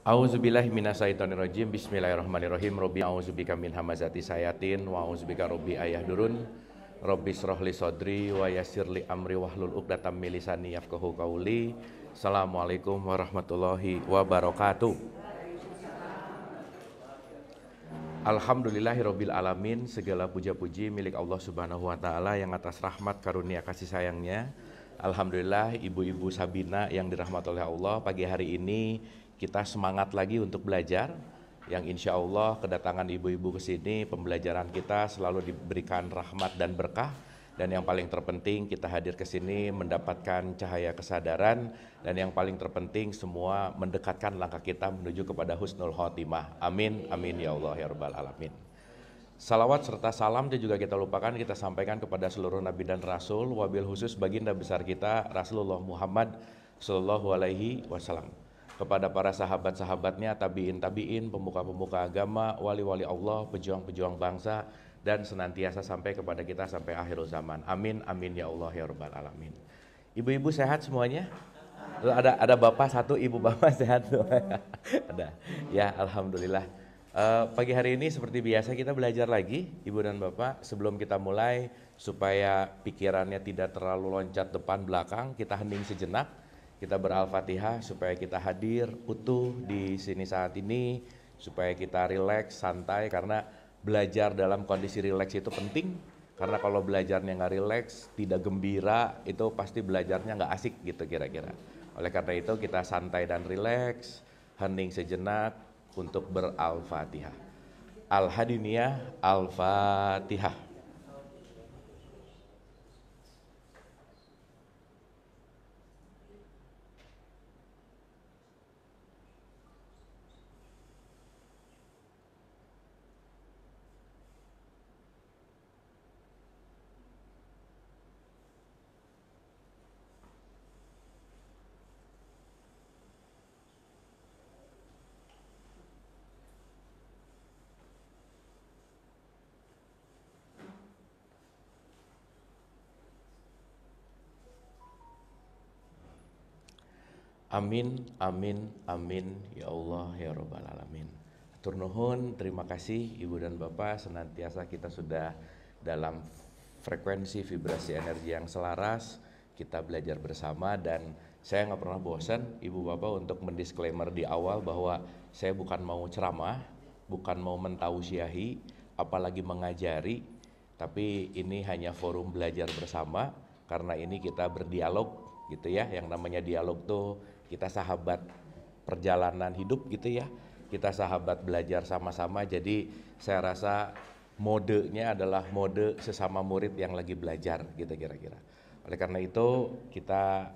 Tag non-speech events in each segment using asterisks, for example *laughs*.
A'udzubillahi minasyaitonirrajim. Bismillahirrahmanirrahim. Rabbi a'udzubika min hamazati sayatin wa a'udzubika rabbi ayahdurun. Rabbi srohli sodri wa yasirli amri wahlul uqdatam min lisani yafqahu qawli. Assalamualaikum warahmatullahi wabarakatuh. Alhamdulillahirabbil alamin. Segala puja-puji milik Allah Subhanahu wa taala yang atas rahmat karunia kasih sayangnya Alhamdulillah ibu-ibu Sabina yang dirahmat oleh Allah pagi hari ini kita semangat lagi untuk belajar yang insya Allah kedatangan ibu-ibu ke sini pembelajaran kita selalu diberikan rahmat dan berkah dan yang paling terpenting kita hadir ke sini mendapatkan cahaya kesadaran dan yang paling terpenting semua mendekatkan langkah kita menuju kepada husnul khotimah amin amin ya Allah ya rabbal alamin Salawat serta salam dan juga kita lupakan kita sampaikan kepada seluruh nabi dan rasul wabil khusus baginda besar kita Rasulullah Muhammad Sallallahu alaihi wasallam kepada para sahabat-sahabatnya, tabiin-tabiin, pemuka-pemuka agama, wali-wali Allah, pejuang-pejuang bangsa, dan senantiasa sampai kepada kita sampai akhir zaman. Amin, amin ya Allah ya Rabbal Alamin. Ibu-ibu sehat semuanya? Ada ada bapak satu, ibu bapak *laughs* sehat ada. Ya, Alhamdulillah. Uh, pagi hari ini seperti biasa kita belajar lagi, ibu dan bapak. Sebelum kita mulai, supaya pikirannya tidak terlalu loncat depan belakang, kita hening sejenak kita beralfatihah supaya kita hadir utuh di sini saat ini supaya kita rileks santai karena belajar dalam kondisi rileks itu penting karena kalau belajarnya nggak rileks tidak gembira itu pasti belajarnya nggak asik gitu kira-kira oleh karena itu kita santai dan rileks hening sejenak untuk beralfatihah al hadiniyah al fatihah Amin, amin, amin, ya Allah, ya Rabbal Alamin. Turnuhun, terima kasih Ibu dan Bapak, senantiasa kita sudah dalam frekuensi vibrasi energi yang selaras, kita belajar bersama dan saya nggak pernah bosan Ibu Bapak untuk mendisklaimer di awal bahwa saya bukan mau ceramah, bukan mau mentausiahi, apalagi mengajari, tapi ini hanya forum belajar bersama karena ini kita berdialog gitu ya, yang namanya dialog tuh kita sahabat perjalanan hidup gitu ya. Kita sahabat belajar sama-sama. Jadi saya rasa modenya adalah mode sesama murid yang lagi belajar gitu kira-kira. Oleh karena itu kita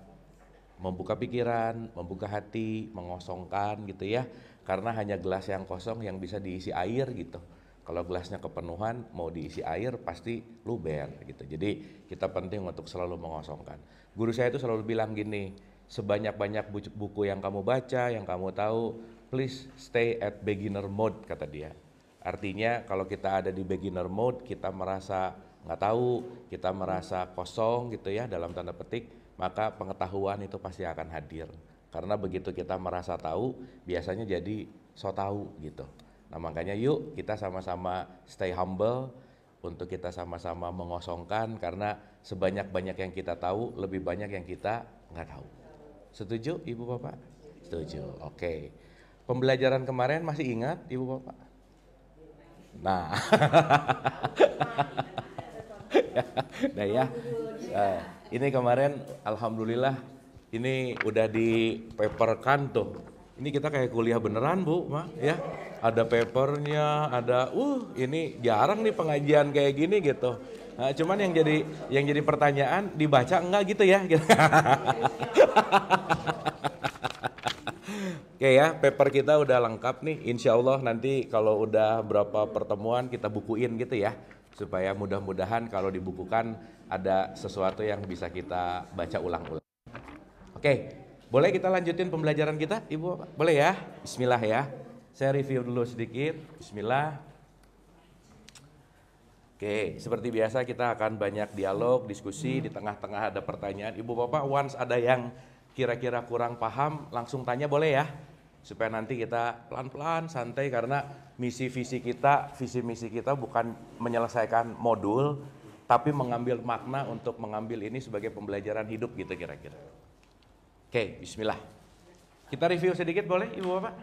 membuka pikiran, membuka hati, mengosongkan gitu ya. Karena hanya gelas yang kosong yang bisa diisi air gitu. Kalau gelasnya kepenuhan mau diisi air pasti luber gitu. Jadi kita penting untuk selalu mengosongkan. Guru saya itu selalu bilang gini, sebanyak-banyak buku yang kamu baca, yang kamu tahu, please stay at beginner mode kata dia. Artinya kalau kita ada di beginner mode, kita merasa nggak tahu, kita merasa kosong gitu ya dalam tanda petik, maka pengetahuan itu pasti akan hadir. Karena begitu kita merasa tahu, biasanya jadi so tahu gitu. Nah makanya yuk kita sama-sama stay humble, untuk kita sama-sama mengosongkan karena sebanyak-banyak yang kita tahu, lebih banyak yang kita nggak tahu. Setuju Ibu Bapak? Setuju. Oke. Okay. Pembelajaran kemarin masih ingat Ibu Bapak? Nah. *laughs* nah ya. Eh, ini kemarin alhamdulillah ini udah di paperkan tuh. Ini kita kayak kuliah beneran, Bu, Ma, ya. Ada papernya, ada uh ini jarang nih pengajian kayak gini gitu. Nah, cuman yang jadi yang jadi pertanyaan dibaca enggak gitu ya? *laughs* Oke ya, paper kita udah lengkap nih. Insya Allah nanti kalau udah berapa pertemuan kita bukuin gitu ya, supaya mudah-mudahan kalau dibukukan ada sesuatu yang bisa kita baca ulang-ulang. Oke, boleh kita lanjutin pembelajaran kita, Ibu? Boleh ya? Bismillah ya. Saya review dulu sedikit. Bismillah. Oke, seperti biasa kita akan banyak dialog, diskusi, di tengah-tengah ada pertanyaan. Ibu Bapak, once ada yang kira-kira kurang paham, langsung tanya boleh ya? Supaya nanti kita pelan-pelan, santai, karena misi visi kita, visi misi kita bukan menyelesaikan modul, tapi mengambil makna untuk mengambil ini sebagai pembelajaran hidup gitu kira-kira. Oke, bismillah. Kita review sedikit boleh Ibu Bapak?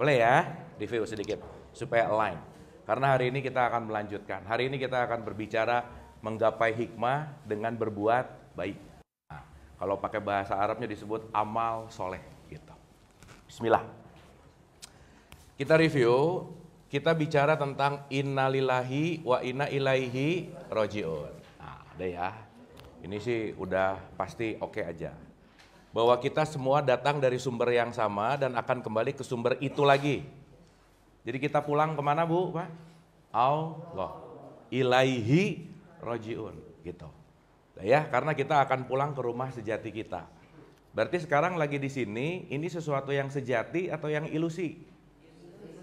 Boleh ya, review sedikit supaya align. Karena hari ini kita akan melanjutkan. Hari ini kita akan berbicara menggapai hikmah dengan berbuat baik. Nah, kalau pakai bahasa Arabnya disebut amal soleh. Gitu. Bismillah. Kita review, kita bicara tentang innalillahi wa inna ilaihi rojiun. Nah, ada ya. Ini sih udah pasti oke okay aja. Bahwa kita semua datang dari sumber yang sama dan akan kembali ke sumber itu lagi jadi kita pulang kemana bu, Pak? Allah. Ilaihi rojiun. Gitu. Nah, ya, karena kita akan pulang ke rumah sejati kita. Berarti sekarang lagi di sini, ini sesuatu yang sejati atau yang ilusi?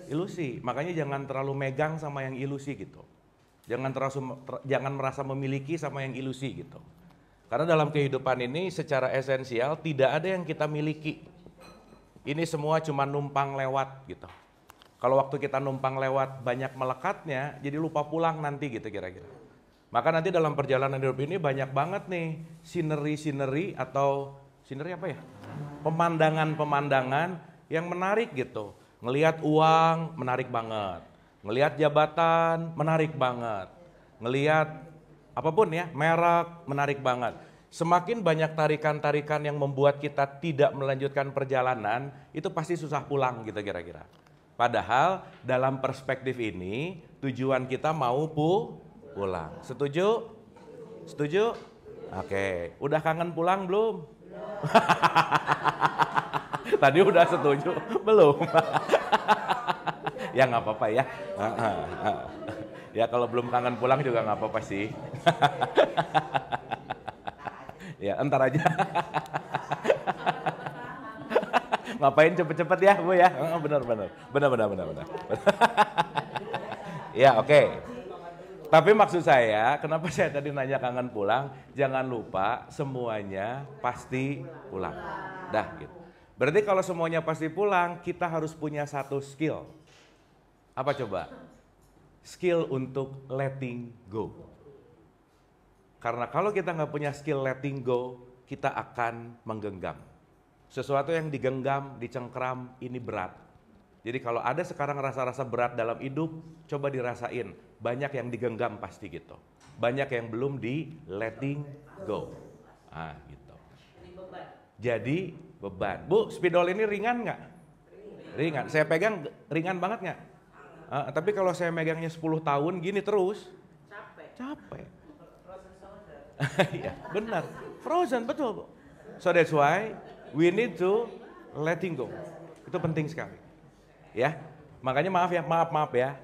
Ilusi. Makanya jangan terlalu megang sama yang ilusi gitu. Jangan terlalu ter, jangan merasa memiliki sama yang ilusi gitu. Karena dalam kehidupan ini secara esensial tidak ada yang kita miliki. Ini semua cuma numpang lewat gitu. Kalau waktu kita numpang lewat banyak melekatnya, jadi lupa pulang nanti gitu kira-kira. Maka nanti dalam perjalanan hidup ini banyak banget nih sineri-sineri atau sineri apa ya? Pemandangan-pemandangan yang menarik gitu. Ngeliat uang menarik banget. Ngeliat jabatan menarik banget. Ngeliat apapun ya, merek menarik banget. Semakin banyak tarikan-tarikan yang membuat kita tidak melanjutkan perjalanan, itu pasti susah pulang gitu kira-kira. Padahal dalam perspektif ini tujuan kita mau pu pulang. Setuju? Setuju? Oke, okay. udah kangen pulang belum? *laughs* Tadi udah setuju belum? *laughs* ya nggak apa-apa ya. ya kalau belum kangen pulang juga nggak apa-apa sih. *laughs* ya entar aja ngapain cepet-cepet ya bu ya oh, benar benar benar benar benar benar *laughs* ya oke okay. tapi maksud saya kenapa saya tadi nanya kangen pulang jangan lupa semuanya pasti pulang dah gitu berarti kalau semuanya pasti pulang kita harus punya satu skill apa coba skill untuk letting go karena kalau kita nggak punya skill letting go kita akan menggenggam sesuatu yang digenggam, dicengkram, ini berat. Jadi kalau ada sekarang rasa-rasa berat dalam hidup, coba dirasain. Banyak yang digenggam pasti gitu. Banyak yang belum di letting go. Ah, gitu. Jadi beban. Bu, spidol ini ringan nggak? Ringan. Saya pegang ringan banget nggak? Ah, tapi kalau saya megangnya 10 tahun gini terus, capek. Capek. *laughs* Iya, benar. Frozen betul, Bu. So that's why We need to letting go. Itu penting sekali. Ya. Makanya maaf ya, maaf maaf ya.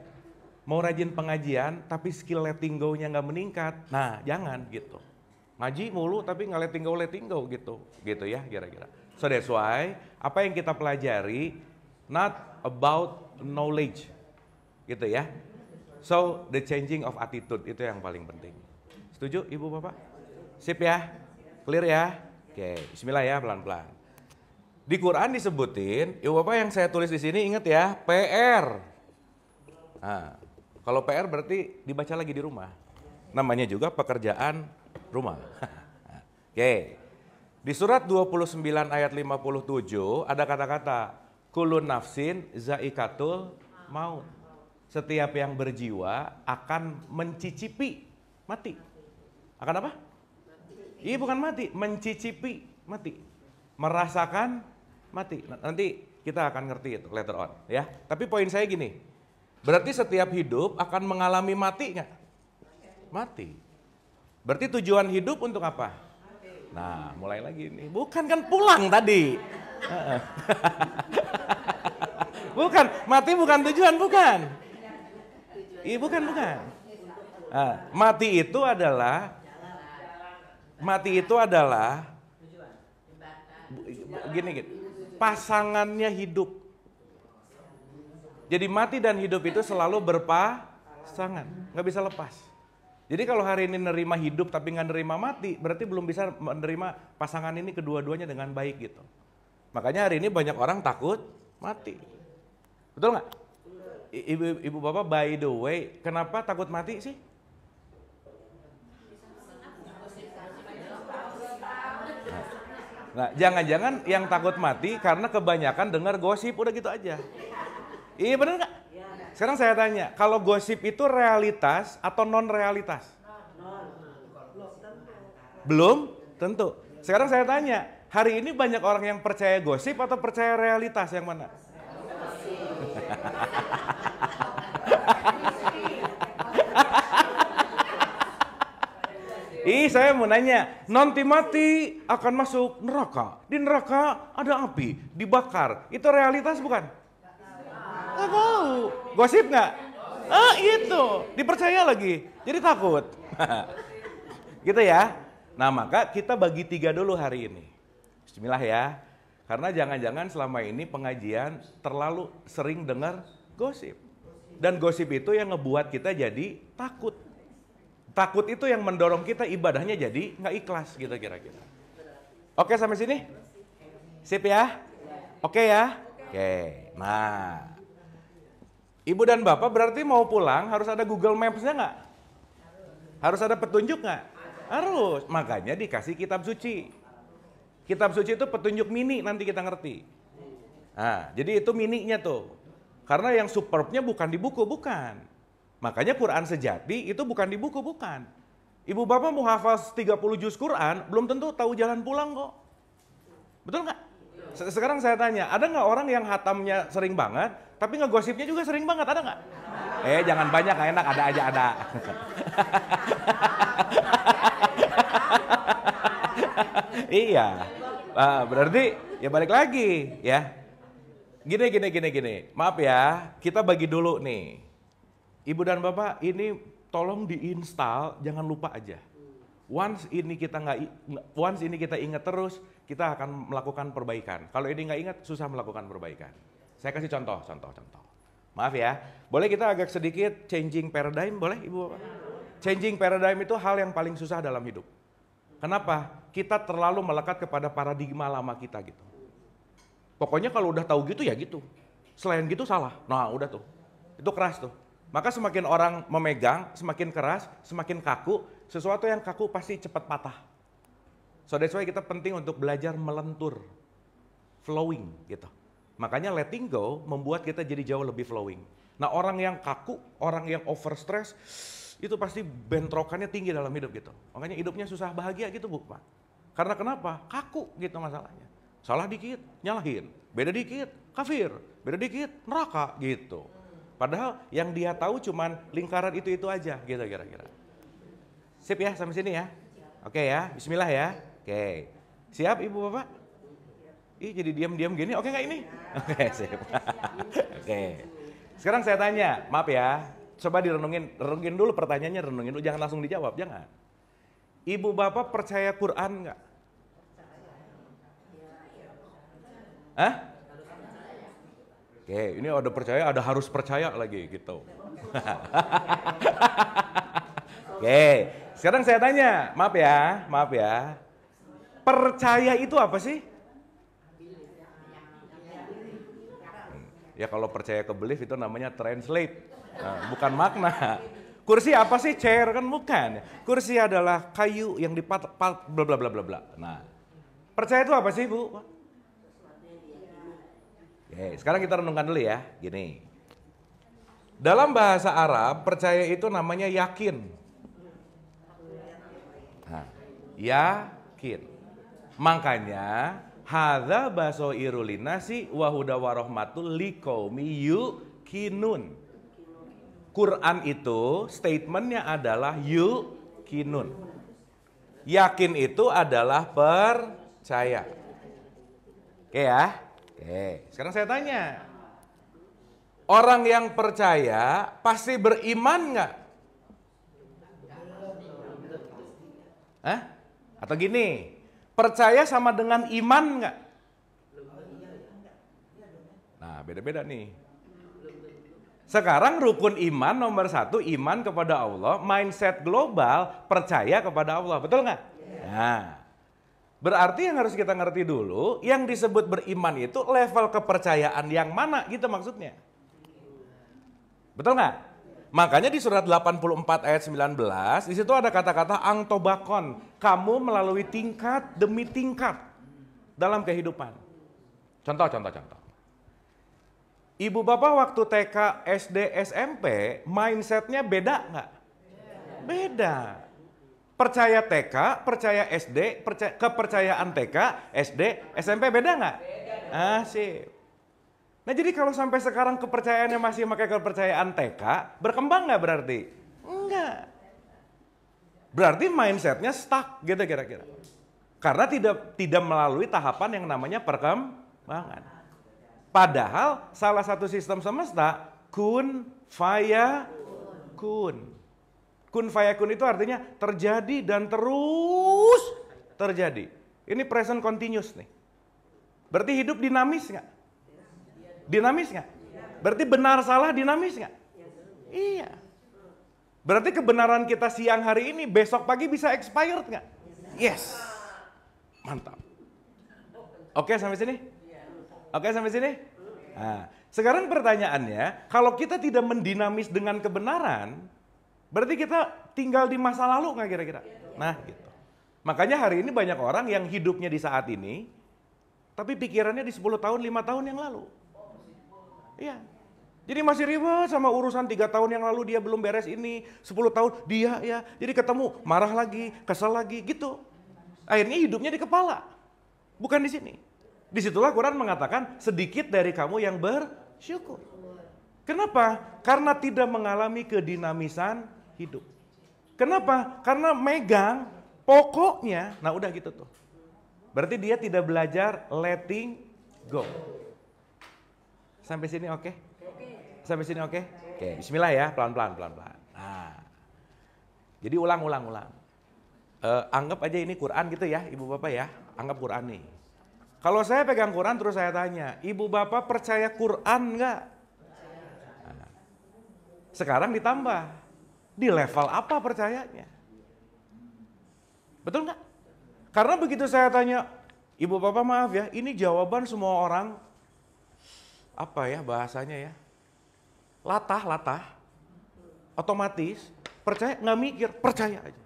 Mau rajin pengajian tapi skill letting go-nya nggak meningkat. Nah, jangan gitu. Ngaji mulu tapi nggak letting go letting go gitu. Gitu ya kira-kira. So that's why apa yang kita pelajari not about knowledge. Gitu ya. So the changing of attitude itu yang paling penting. Setuju Ibu Bapak? Sip ya? Clear ya? Oke, bismillah ya pelan-pelan. Di Quran disebutin, ibu bapak yang saya tulis di sini ingat ya, PR. Nah, kalau PR berarti dibaca lagi di rumah. Namanya juga pekerjaan rumah. *laughs* Oke. Di surat 29 ayat 57 ada kata-kata kulun nafsin zaikatul maut. Setiap yang berjiwa akan mencicipi mati. Akan apa? Iya bukan mati, mencicipi mati. Merasakan mati. Nah, nanti kita akan ngerti itu later on ya. Tapi poin saya gini, berarti setiap hidup akan mengalami mati nggak? Mati. Berarti tujuan hidup untuk apa? Nah, mulai lagi ini Bukan kan pulang tadi. *laughs* bukan, mati bukan tujuan, bukan. Iya, bukan, bukan. Nah, mati itu adalah mati itu adalah gini gitu pasangannya hidup. Jadi mati dan hidup itu selalu berpasangan, nggak bisa lepas. Jadi kalau hari ini nerima hidup tapi nggak nerima mati, berarti belum bisa menerima pasangan ini kedua-duanya dengan baik gitu. Makanya hari ini banyak orang takut mati. Betul nggak? Ibu, ibu bapak by the way, kenapa takut mati sih? Nah, jangan-jangan yang takut mati karena kebanyakan dengar gosip udah gitu aja. Iya bener nggak? Iya. Sekarang saya tanya, kalau gosip itu realitas atau non realitas? Belum tentu. Sekarang saya tanya, hari ini banyak orang yang percaya gosip atau percaya realitas yang mana? Ih, saya mau nanya, nanti mati akan masuk neraka. Di neraka ada api, dibakar. Itu realitas bukan? Gak tahu. Gosip nggak? Ah, itu. Dipercaya lagi. Jadi takut. *laughs* gitu ya. Nah, maka kita bagi tiga dulu hari ini. Bismillah ya. Karena jangan-jangan selama ini pengajian terlalu sering dengar gosip. Dan gosip itu yang ngebuat kita jadi takut. Takut itu yang mendorong kita ibadahnya jadi nggak ikhlas gitu kira-kira. Oke sampai sini? Sip ya? Oke ya? Oke. Nah, Ibu dan Bapak berarti mau pulang harus ada Google Maps-nya nggak? Harus ada petunjuk nggak? Harus. Makanya dikasih kitab suci. Kitab suci itu petunjuk mini nanti kita ngerti. Nah, jadi itu mininya tuh. Karena yang superbnya bukan di buku, bukan. Makanya Quran sejati itu bukan di buku, bukan. Ibu bapak mau hafaz 30 juz Quran, belum tentu tahu jalan pulang kok. Betul nggak? Sekarang saya tanya, ada nggak orang yang hatamnya sering banget, tapi ngegosipnya juga sering banget, ada nggak? Eh, jangan banyak, enak, ada aja, ada. *laughs* iya, ah, berarti ya balik lagi ya. Gini, gini, gini, gini. Maaf ya, kita bagi dulu nih Ibu dan Bapak, ini tolong diinstal, jangan lupa aja. Once ini kita nggak, once ini kita ingat terus, kita akan melakukan perbaikan. Kalau ini nggak ingat, susah melakukan perbaikan. Saya kasih contoh, contoh, contoh. Maaf ya, boleh kita agak sedikit changing paradigm, boleh Ibu Bapak? Changing paradigm itu hal yang paling susah dalam hidup. Kenapa? Kita terlalu melekat kepada paradigma lama kita gitu. Pokoknya kalau udah tahu gitu ya gitu. Selain gitu salah. Nah udah tuh. Itu keras tuh. Maka semakin orang memegang, semakin keras, semakin kaku, sesuatu yang kaku pasti cepat patah. So that's why kita penting untuk belajar melentur, flowing gitu. Makanya letting go membuat kita jadi jauh lebih flowing. Nah orang yang kaku, orang yang over stress itu pasti bentrokannya tinggi dalam hidup gitu. Makanya hidupnya susah bahagia gitu Bu Pak. Karena kenapa? Kaku gitu masalahnya. Salah dikit, nyalahin. Beda dikit, kafir. Beda dikit, neraka gitu. Padahal yang dia tahu cuman lingkaran itu-itu aja gitu kira-kira. Sip ya sampai sini ya. Oke ya, bismillah ya. Oke. Siap Ibu Bapak? Ih jadi diam-diam gini, oke nggak ini? Oke, *laughs* sip. oke. Sekarang saya tanya, maaf ya. Coba direnungin, renungin dulu pertanyaannya, renungin dulu, jangan langsung dijawab, jangan. Ibu Bapak percaya Quran nggak? Hah? Oke, ini ada percaya, ada harus percaya lagi gitu. *laughs* Oke, sekarang saya tanya, maaf ya, maaf ya. Percaya itu apa sih? Ya kalau percaya ke belief itu namanya translate, nah, bukan makna. Kursi apa sih? Chair kan bukan. Kursi adalah kayu yang dipat, bla bla bla bla bla. Nah, percaya itu apa sih, Bu? Oke, eh, sekarang kita renungkan dulu ya. Gini. Dalam bahasa Arab, percaya itu namanya yakin. Nah, yakin. Makanya, hadza baso linasi wa huda wa rahmatul liqaumi yuqinun. Quran itu statementnya adalah yuqinun. Yakin itu adalah percaya. Oke ya? Oke, sekarang saya tanya. Orang yang percaya pasti beriman nggak? Hah? Atau gini, percaya sama dengan iman nggak? Nah, beda-beda nih. Sekarang rukun iman nomor satu, iman kepada Allah, mindset global, percaya kepada Allah. Betul nggak? Ya. Nah, Berarti yang harus kita ngerti dulu, yang disebut beriman itu level kepercayaan yang mana gitu maksudnya. Betul nggak? Makanya di surat 84 ayat 19, di situ ada kata-kata angtobakon, kamu melalui tingkat demi tingkat dalam kehidupan. Contoh, contoh, contoh. Ibu bapak waktu TK, SD, SMP, mindsetnya beda nggak? Beda. beda. Percaya TK, percaya SD, percaya, kepercayaan TK, SD, SMP beda nggak? Beda. Ah, sih. Nah jadi kalau sampai sekarang kepercayaannya masih pakai kepercayaan TK, berkembang nggak berarti? Enggak. Berarti mindsetnya stuck gitu kira-kira. Karena tidak tidak melalui tahapan yang namanya perkembangan. Padahal salah satu sistem semesta kun faya kun. Kun fayakun itu artinya terjadi dan terus terjadi. Ini present continuous nih. Berarti hidup dinamis nggak? Dinamis nggak? Berarti benar salah dinamis nggak? Iya. Berarti kebenaran kita siang hari ini besok pagi bisa expired nggak? Yes. Mantap. Oke sampai sini? Oke sampai sini? Nah, sekarang pertanyaannya, kalau kita tidak mendinamis dengan kebenaran, Berarti kita tinggal di masa lalu nggak kira-kira? Nah, gitu. Makanya hari ini banyak orang yang hidupnya di saat ini, tapi pikirannya di 10 tahun, 5 tahun yang lalu. Iya. Jadi masih ribet sama urusan tiga tahun yang lalu dia belum beres ini, 10 tahun dia ya. Jadi ketemu marah lagi, kesel lagi gitu. Akhirnya hidupnya di kepala. Bukan di sini. Disitulah Quran mengatakan sedikit dari kamu yang bersyukur. Kenapa? Karena tidak mengalami kedinamisan hidup. Kenapa? Karena megang pokoknya, nah udah gitu tuh. Berarti dia tidak belajar letting go. Sampai sini oke? Okay? Sampai sini oke? Okay? Oke, okay. bismillah ya, pelan-pelan, pelan-pelan. Nah. Jadi ulang, ulang, ulang. Uh, anggap aja ini Quran gitu ya, ibu bapak ya. Anggap Quran nih. Kalau saya pegang Quran terus saya tanya, ibu bapak percaya Quran enggak? Nah. Sekarang ditambah, di level apa percayanya? Betul nggak? Karena begitu saya tanya, ibu bapak maaf ya, ini jawaban semua orang apa ya bahasanya ya? Latah, latah, otomatis, percaya nggak mikir, percaya aja.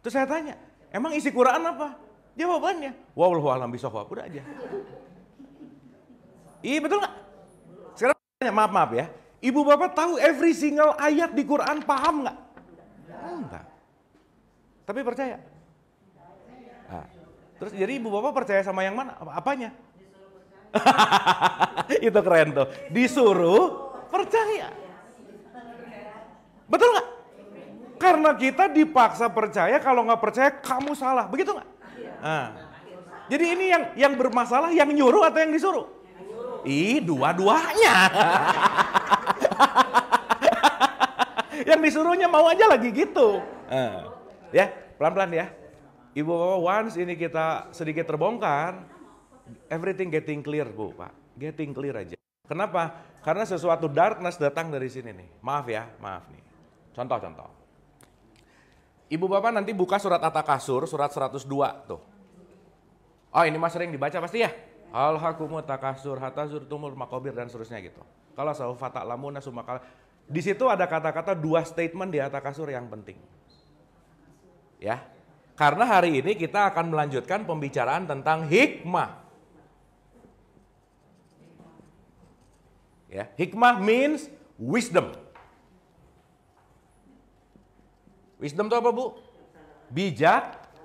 Terus saya tanya, emang isi Quran apa? Jawabannya, wawulhu alam bisawab, udah aja. Iya betul nggak? Sekarang maaf maaf ya, Ibu bapak tahu every single ayat di Quran paham nggak? Tapi percaya. Nah. Terus jadi ibu bapak percaya sama yang mana? Apa Apanya? *laughs* itu keren tuh. Disuruh percaya. Betul nggak? Karena kita dipaksa percaya, kalau nggak percaya kamu salah. Begitu nggak? Nah. Jadi ini yang yang bermasalah yang nyuruh atau yang disuruh? Yang Ih, dua-duanya. *laughs* yang disuruhnya mau aja lagi gitu. Nah. Ya, pelan-pelan ya. Ibu Bapak, once ini kita sedikit terbongkar, everything getting clear, Bu, Pak. Getting clear aja. Kenapa? Karena sesuatu darkness datang dari sini nih. Maaf ya, maaf nih. Contoh-contoh. Ibu Bapak nanti buka surat Atta Kasur, surat 102 tuh. Oh, ini Mas sering dibaca pasti ya? Alhakumut takasur hatta zurtumul makobir dan seterusnya gitu. Kalau sahufata lamuna sumakal. Di situ ada kata-kata dua statement di atas Kasur yang penting. Ya. Karena hari ini kita akan melanjutkan pembicaraan tentang hikmah. Ya, hikmah means wisdom. Wisdom itu apa, Bu?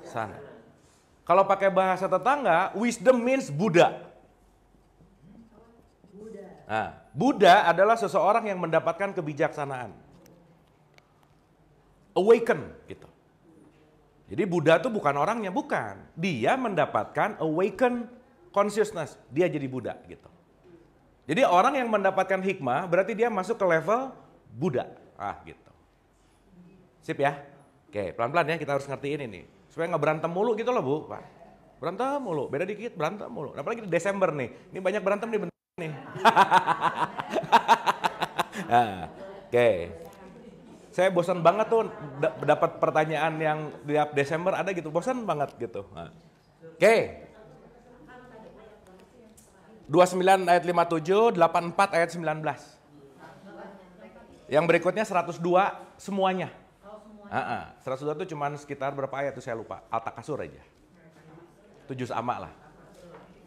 sana. Kalau pakai bahasa tetangga, wisdom means Buddha. Nah, Buddha adalah seseorang yang mendapatkan kebijaksanaan. Awaken gitu. Jadi Buddha tuh bukan orangnya, bukan. Dia mendapatkan awaken consciousness, dia jadi Buddha gitu. Jadi orang yang mendapatkan hikmah berarti dia masuk ke level Buddha. Ah gitu. Sip ya? Oke, pelan-pelan ya kita harus ngertiin ini. Supaya nggak berantem mulu gitu loh Bu. Pak. Berantem mulu, beda dikit berantem mulu. Apalagi di Desember nih, ini banyak berantem di bentuk nih. nah, *laughs* Oke. Okay saya bosan banget tuh dapat pertanyaan yang tiap Desember ada gitu, bosan banget gitu. Nah. Oke. Okay. 29 ayat 57, 84 ayat 19. Yang berikutnya 102 semuanya. Uh -uh. 102 itu cuma sekitar berapa ayat tuh saya lupa. Alta kasur aja. Tujuh sama lah.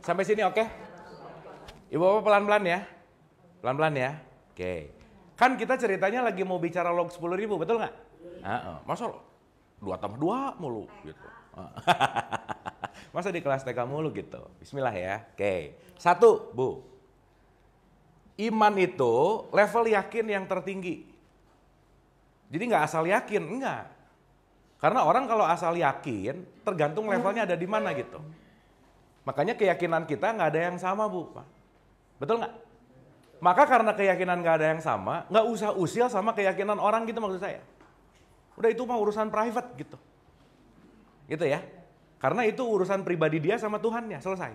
Sampai sini oke? Okay? Ibu bapak pelan-pelan ya. Pelan-pelan ya. Oke. Okay. Kan kita ceritanya lagi mau bicara log 10 ribu, betul nggak? Uh -uh. Masa lo? Dua tambah dua mulu gitu. *laughs* Masa di kelas TK mulu gitu. Bismillah ya. Oke. Satu, Bu. Iman itu level yakin yang tertinggi. Jadi nggak asal yakin, enggak. Karena orang kalau asal yakin, tergantung levelnya ada di mana gitu. Makanya keyakinan kita nggak ada yang sama, Bu. Betul nggak? Maka karena keyakinan nggak ada yang sama, nggak usah usil sama keyakinan orang gitu maksud saya. Udah itu mah urusan private gitu. Gitu ya. Karena itu urusan pribadi dia sama Tuhan ya selesai.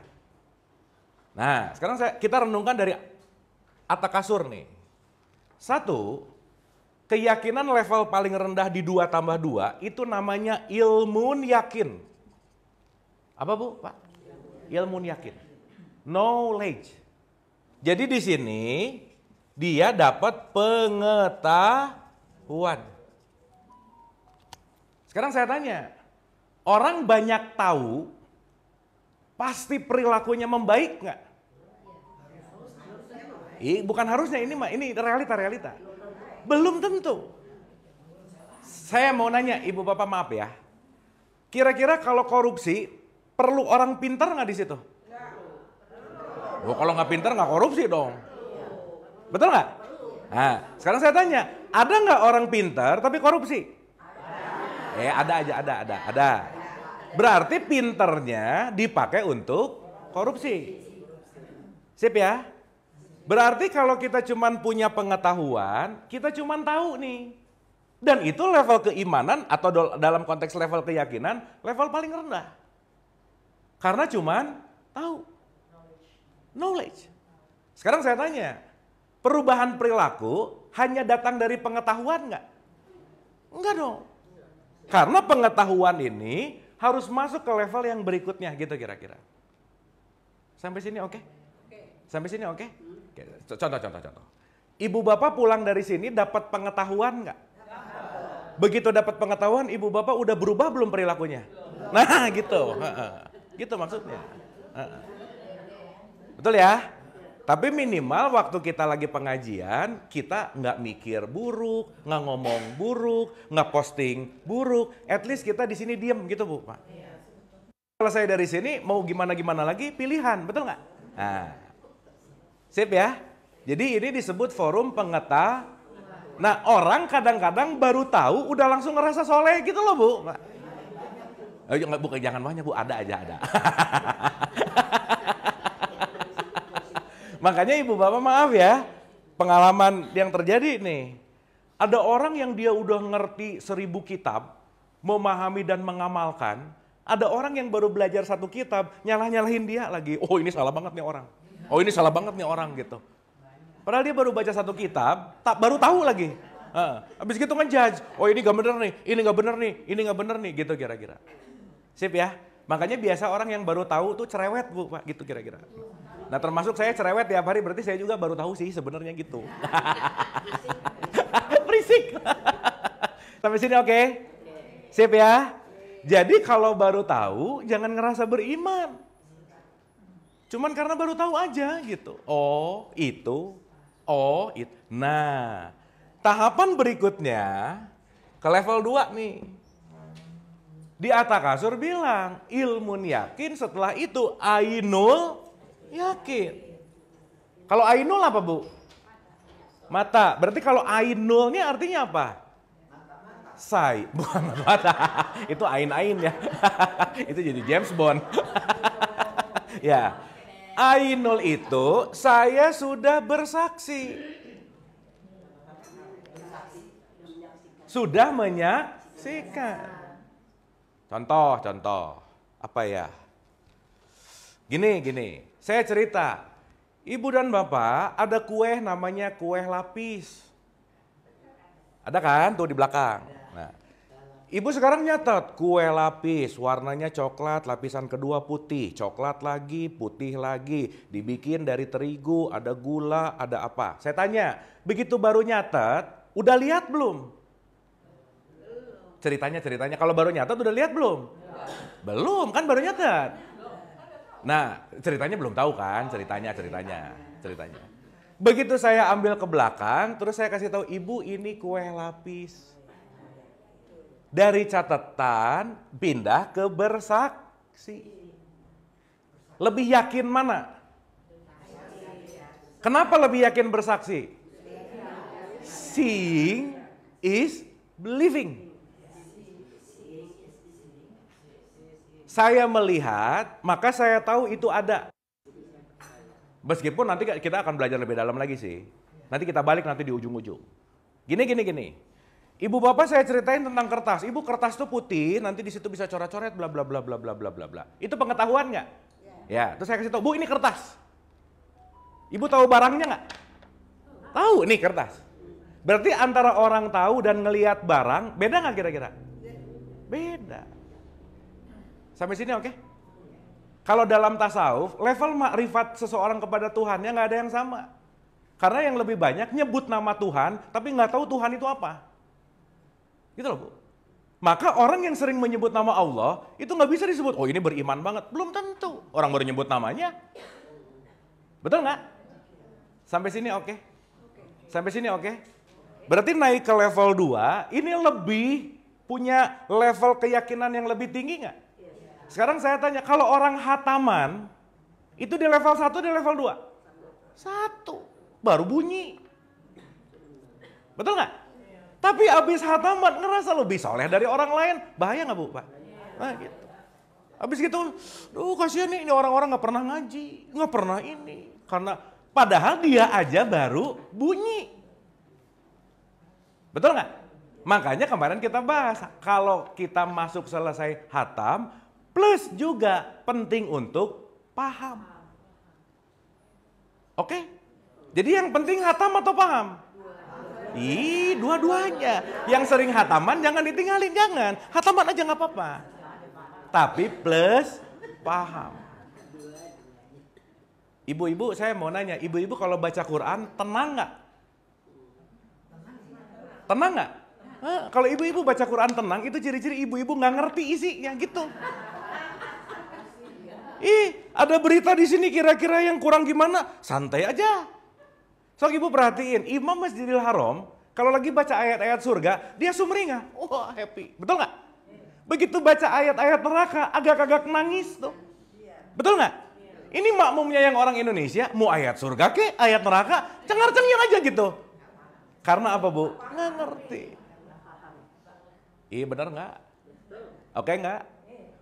Nah, sekarang saya, kita renungkan dari atas kasur nih. Satu, keyakinan level paling rendah di dua tambah dua itu namanya ilmu yakin. Apa bu, Pak? Ilmu yakin. Knowledge. Jadi di sini dia dapat pengetahuan. Sekarang saya tanya, orang banyak tahu pasti perilakunya membaik nggak? Ih, bukan harusnya ini mah, ini realita-realita. Belum tentu. Saya mau nanya, ibu bapak maaf ya. Kira-kira kalau korupsi, perlu orang pintar nggak di situ? Oh, kalau nggak pintar nggak korupsi dong. Betul nggak? Nah, sekarang saya tanya, ada nggak orang pintar tapi korupsi? Eh, ada aja, ada, ada, ada. Berarti pinternya dipakai untuk korupsi. Sip ya? Berarti kalau kita cuman punya pengetahuan, kita cuman tahu nih. Dan itu level keimanan atau dalam konteks level keyakinan, level paling rendah. Karena cuman tahu knowledge. Sekarang saya tanya, perubahan perilaku hanya datang dari pengetahuan nggak? Enggak dong. Karena pengetahuan ini harus masuk ke level yang berikutnya gitu kira-kira. Sampai sini oke? Okay? Sampai sini oke? Okay? Contoh, contoh, contoh. Ibu bapak pulang dari sini dapat pengetahuan nggak? Begitu dapat pengetahuan, ibu bapak udah berubah belum perilakunya? Nah gitu, gitu maksudnya. Betul ya? Tapi minimal waktu kita lagi pengajian, kita nggak mikir buruk, nggak ngomong buruk, nggak posting buruk. At least kita di sini diem gitu bu, Pak. Kalau saya dari sini mau gimana gimana lagi pilihan, betul nggak? Nah, sip ya. Jadi ini disebut forum pengetah. Nah orang kadang-kadang baru tahu udah langsung ngerasa soleh gitu loh bu. Pak. Oh, bukan jangan banyak bu, ada aja ada. *laughs* Makanya ibu bapak maaf ya, pengalaman yang terjadi nih. Ada orang yang dia udah ngerti seribu kitab, memahami dan mengamalkan. Ada orang yang baru belajar satu kitab, nyalah-nyalahin dia lagi. Oh ini salah banget nih orang. Oh ini salah banget nih orang gitu. Padahal dia baru baca satu kitab, tak baru tahu lagi. habis gitu ngejudge, oh ini gak bener nih, ini gak bener nih, ini gak bener nih, gitu kira-kira. Sip ya? Makanya biasa orang yang baru tahu tuh cerewet bu, pak, gitu kira-kira. Nah termasuk saya cerewet tiap hari berarti saya juga baru tahu sih sebenarnya gitu. *laughs* Berisik. Sampai sini oke? Okay? okay? Sip ya? Jadi kalau baru tahu jangan ngerasa beriman. Cuman karena baru tahu aja gitu. Oh itu, oh itu. Nah tahapan berikutnya ke level 2 nih. Di atas kasur bilang, ilmu yakin setelah itu ainul Yakin. Kalau ainul apa bu? Mata. Berarti kalau ainulnya artinya apa? Sai, *laughs* bukan mata. Itu ain-ain ya. *laughs* itu jadi James Bond. *laughs* ya. Ainul itu saya sudah bersaksi. Sudah menyaksikan. Contoh, contoh. Apa ya? Gini, gini. Saya cerita, ibu dan bapak ada kue namanya kue lapis. Ada kan tuh di belakang. Nah, ibu sekarang nyatet kue lapis, warnanya coklat, lapisan kedua putih, coklat lagi, putih lagi, dibikin dari terigu, ada gula, ada apa. Saya tanya, begitu baru nyatet, udah lihat belum? Ceritanya ceritanya kalau baru nyatet udah lihat belum? Belum, kan baru nyatet. Nah, ceritanya belum tahu kan, ceritanya, ceritanya, ceritanya. Begitu saya ambil ke belakang, terus saya kasih tahu ibu ini kue lapis. Dari catatan pindah ke bersaksi. Lebih yakin mana? Kenapa lebih yakin bersaksi? Seeing is believing. saya melihat, maka saya tahu itu ada. Meskipun nanti kita akan belajar lebih dalam lagi sih. Nanti kita balik nanti di ujung-ujung. Gini, gini, gini. Ibu bapak saya ceritain tentang kertas. Ibu kertas tuh putih, nanti di situ bisa coret-coret, bla bla bla bla bla bla bla bla. Itu pengetahuan nggak? Ya. ya. Terus saya kasih tahu, bu ini kertas. Ibu tahu barangnya nggak? Tahu, nih kertas. Berarti antara orang tahu dan ngelihat barang beda nggak kira-kira? Iya. Beda. Sampai sini oke? Kalau dalam tasawuf, level makrifat seseorang kepada Tuhannya nggak ada yang sama. Karena yang lebih banyak nyebut nama Tuhan, tapi nggak tahu Tuhan itu apa. Gitu loh, Bu. Maka orang yang sering menyebut nama Allah, itu nggak bisa disebut, oh ini beriman banget. Belum tentu. Orang baru nyebut namanya. Betul nggak? Sampai sini oke? Okay? Sampai sini oke? Okay? Berarti naik ke level 2, ini lebih punya level keyakinan yang lebih tinggi nggak? Sekarang saya tanya, kalau orang hataman, itu di level 1, di level 2? Satu. Baru bunyi. Betul nggak? Tapi abis hataman ngerasa lebih soleh dari orang lain. Bahaya nggak Bu Pak? Nah gitu. Abis gitu, duh kasihan nih ini orang-orang nggak pernah ngaji, nggak pernah ini. Karena padahal dia aja baru bunyi. Betul nggak? Makanya kemarin kita bahas, kalau kita masuk selesai hatam, Plus juga penting untuk paham. Oke? Jadi yang penting hatam atau paham? Ih, dua-duanya. Yang sering hataman jangan ditinggalin, jangan. Hataman aja nggak apa-apa. Tapi plus paham. Ibu-ibu, saya mau nanya, ibu-ibu kalau baca Quran tenang nggak? Tenang nggak? kalau ibu-ibu baca Quran tenang, itu ciri-ciri ibu-ibu nggak ngerti isinya gitu. Ih, ada berita di sini kira-kira yang kurang gimana? Santai aja. So ibu perhatiin, Imam Masjidil Haram kalau lagi baca ayat-ayat surga, dia sumringah. Wah, oh, happy. Betul nggak? Begitu baca ayat-ayat neraka, agak-agak nangis tuh. Betul nggak? Ini makmumnya yang orang Indonesia, mau ayat surga ke, ayat neraka, cengar-cengir aja gitu. Karena apa bu? Nggak ngerti. Iya benar nggak? Oke okay, nggak?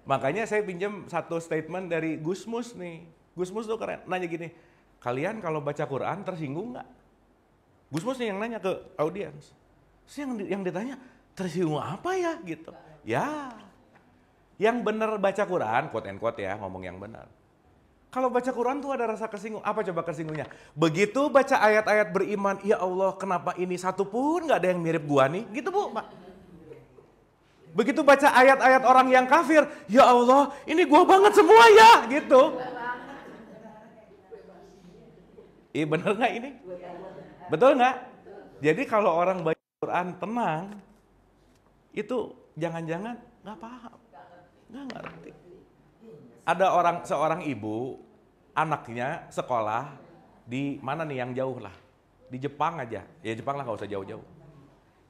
Makanya saya pinjam satu statement dari Gusmus nih. Gusmus tuh keren, nanya gini, kalian kalau baca Quran tersinggung nggak? Gusmus nih yang nanya ke audiens. Terus yang, yang ditanya, tersinggung apa ya gitu? Ya, yang benar baca Quran, quote and quote ya, ngomong yang benar. Kalau baca Quran tuh ada rasa kesinggung. Apa coba kesinggungnya? Begitu baca ayat-ayat beriman, ya Allah kenapa ini satu pun nggak ada yang mirip gua nih? Gitu bu, Pak. Begitu baca ayat-ayat orang yang kafir, ya Allah, ini gua banget semua ya, gitu. Iya bener nggak ini? Betul nggak? Jadi kalau orang baca Quran tenang, itu jangan-jangan nggak paham, nggak ngerti. Ada orang seorang ibu, anaknya sekolah di mana nih yang jauh lah, di Jepang aja. Ya Jepang lah nggak usah jauh-jauh.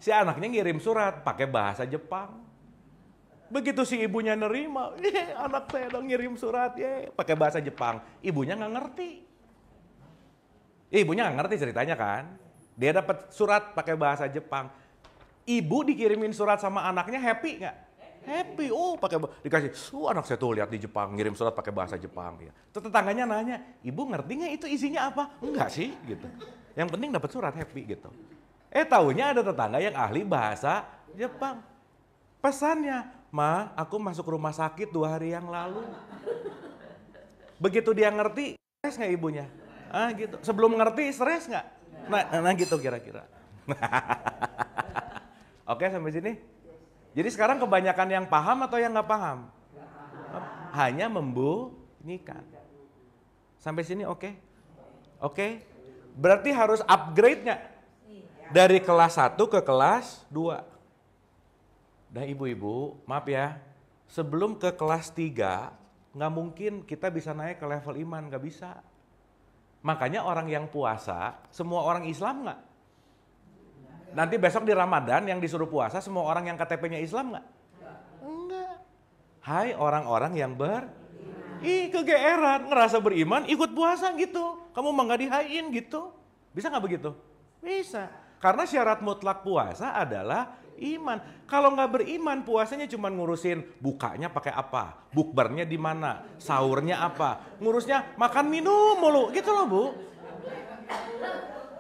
Si anaknya ngirim surat pakai bahasa Jepang. Begitu si ibunya nerima, anak saya dong ngirim surat, ya pakai bahasa Jepang. Ibunya nggak ngerti. Ibunya nggak ngerti ceritanya kan. Dia dapat surat pakai bahasa Jepang. Ibu dikirimin surat sama anaknya happy nggak? Happy. Oh, pakai dikasih. Oh, anak saya tuh lihat di Jepang ngirim surat pakai bahasa Jepang ya. Tetangganya nanya, "Ibu ngerti nggak itu isinya apa?" Enggak sih gitu. Yang penting dapat surat happy gitu. Eh, tahunya ada tetangga yang ahli bahasa Jepang. Pesannya, Ma, aku masuk rumah sakit dua hari yang lalu. Begitu dia ngerti, stres nggak ibunya? Ah gitu. Sebelum ngerti, stres nggak? Nah, nah, nah gitu kira-kira. *laughs* Oke sampai sini. Jadi sekarang kebanyakan yang paham atau yang nggak paham? Hanya membunyikan. Sampai sini oke? Okay? Oke? Okay? Berarti harus upgrade nggak Dari kelas 1 ke kelas 2. Dan ibu-ibu, maaf ya, sebelum ke kelas 3, nggak mungkin kita bisa naik ke level iman, nggak bisa. Makanya orang yang puasa, semua orang Islam nggak? Nanti besok di Ramadan yang disuruh puasa, semua orang yang KTP-nya Islam nggak? Enggak. Hai orang-orang yang ber... Ih kegeeran, ngerasa beriman, ikut puasa gitu. Kamu mah nggak dihain gitu. Bisa nggak begitu? Bisa. Karena syarat mutlak puasa adalah Iman. Kalau nggak beriman, puasanya cuma ngurusin bukanya pakai apa, bukbernya di mana, sahurnya apa, ngurusnya makan minum mulu, gitu loh bu.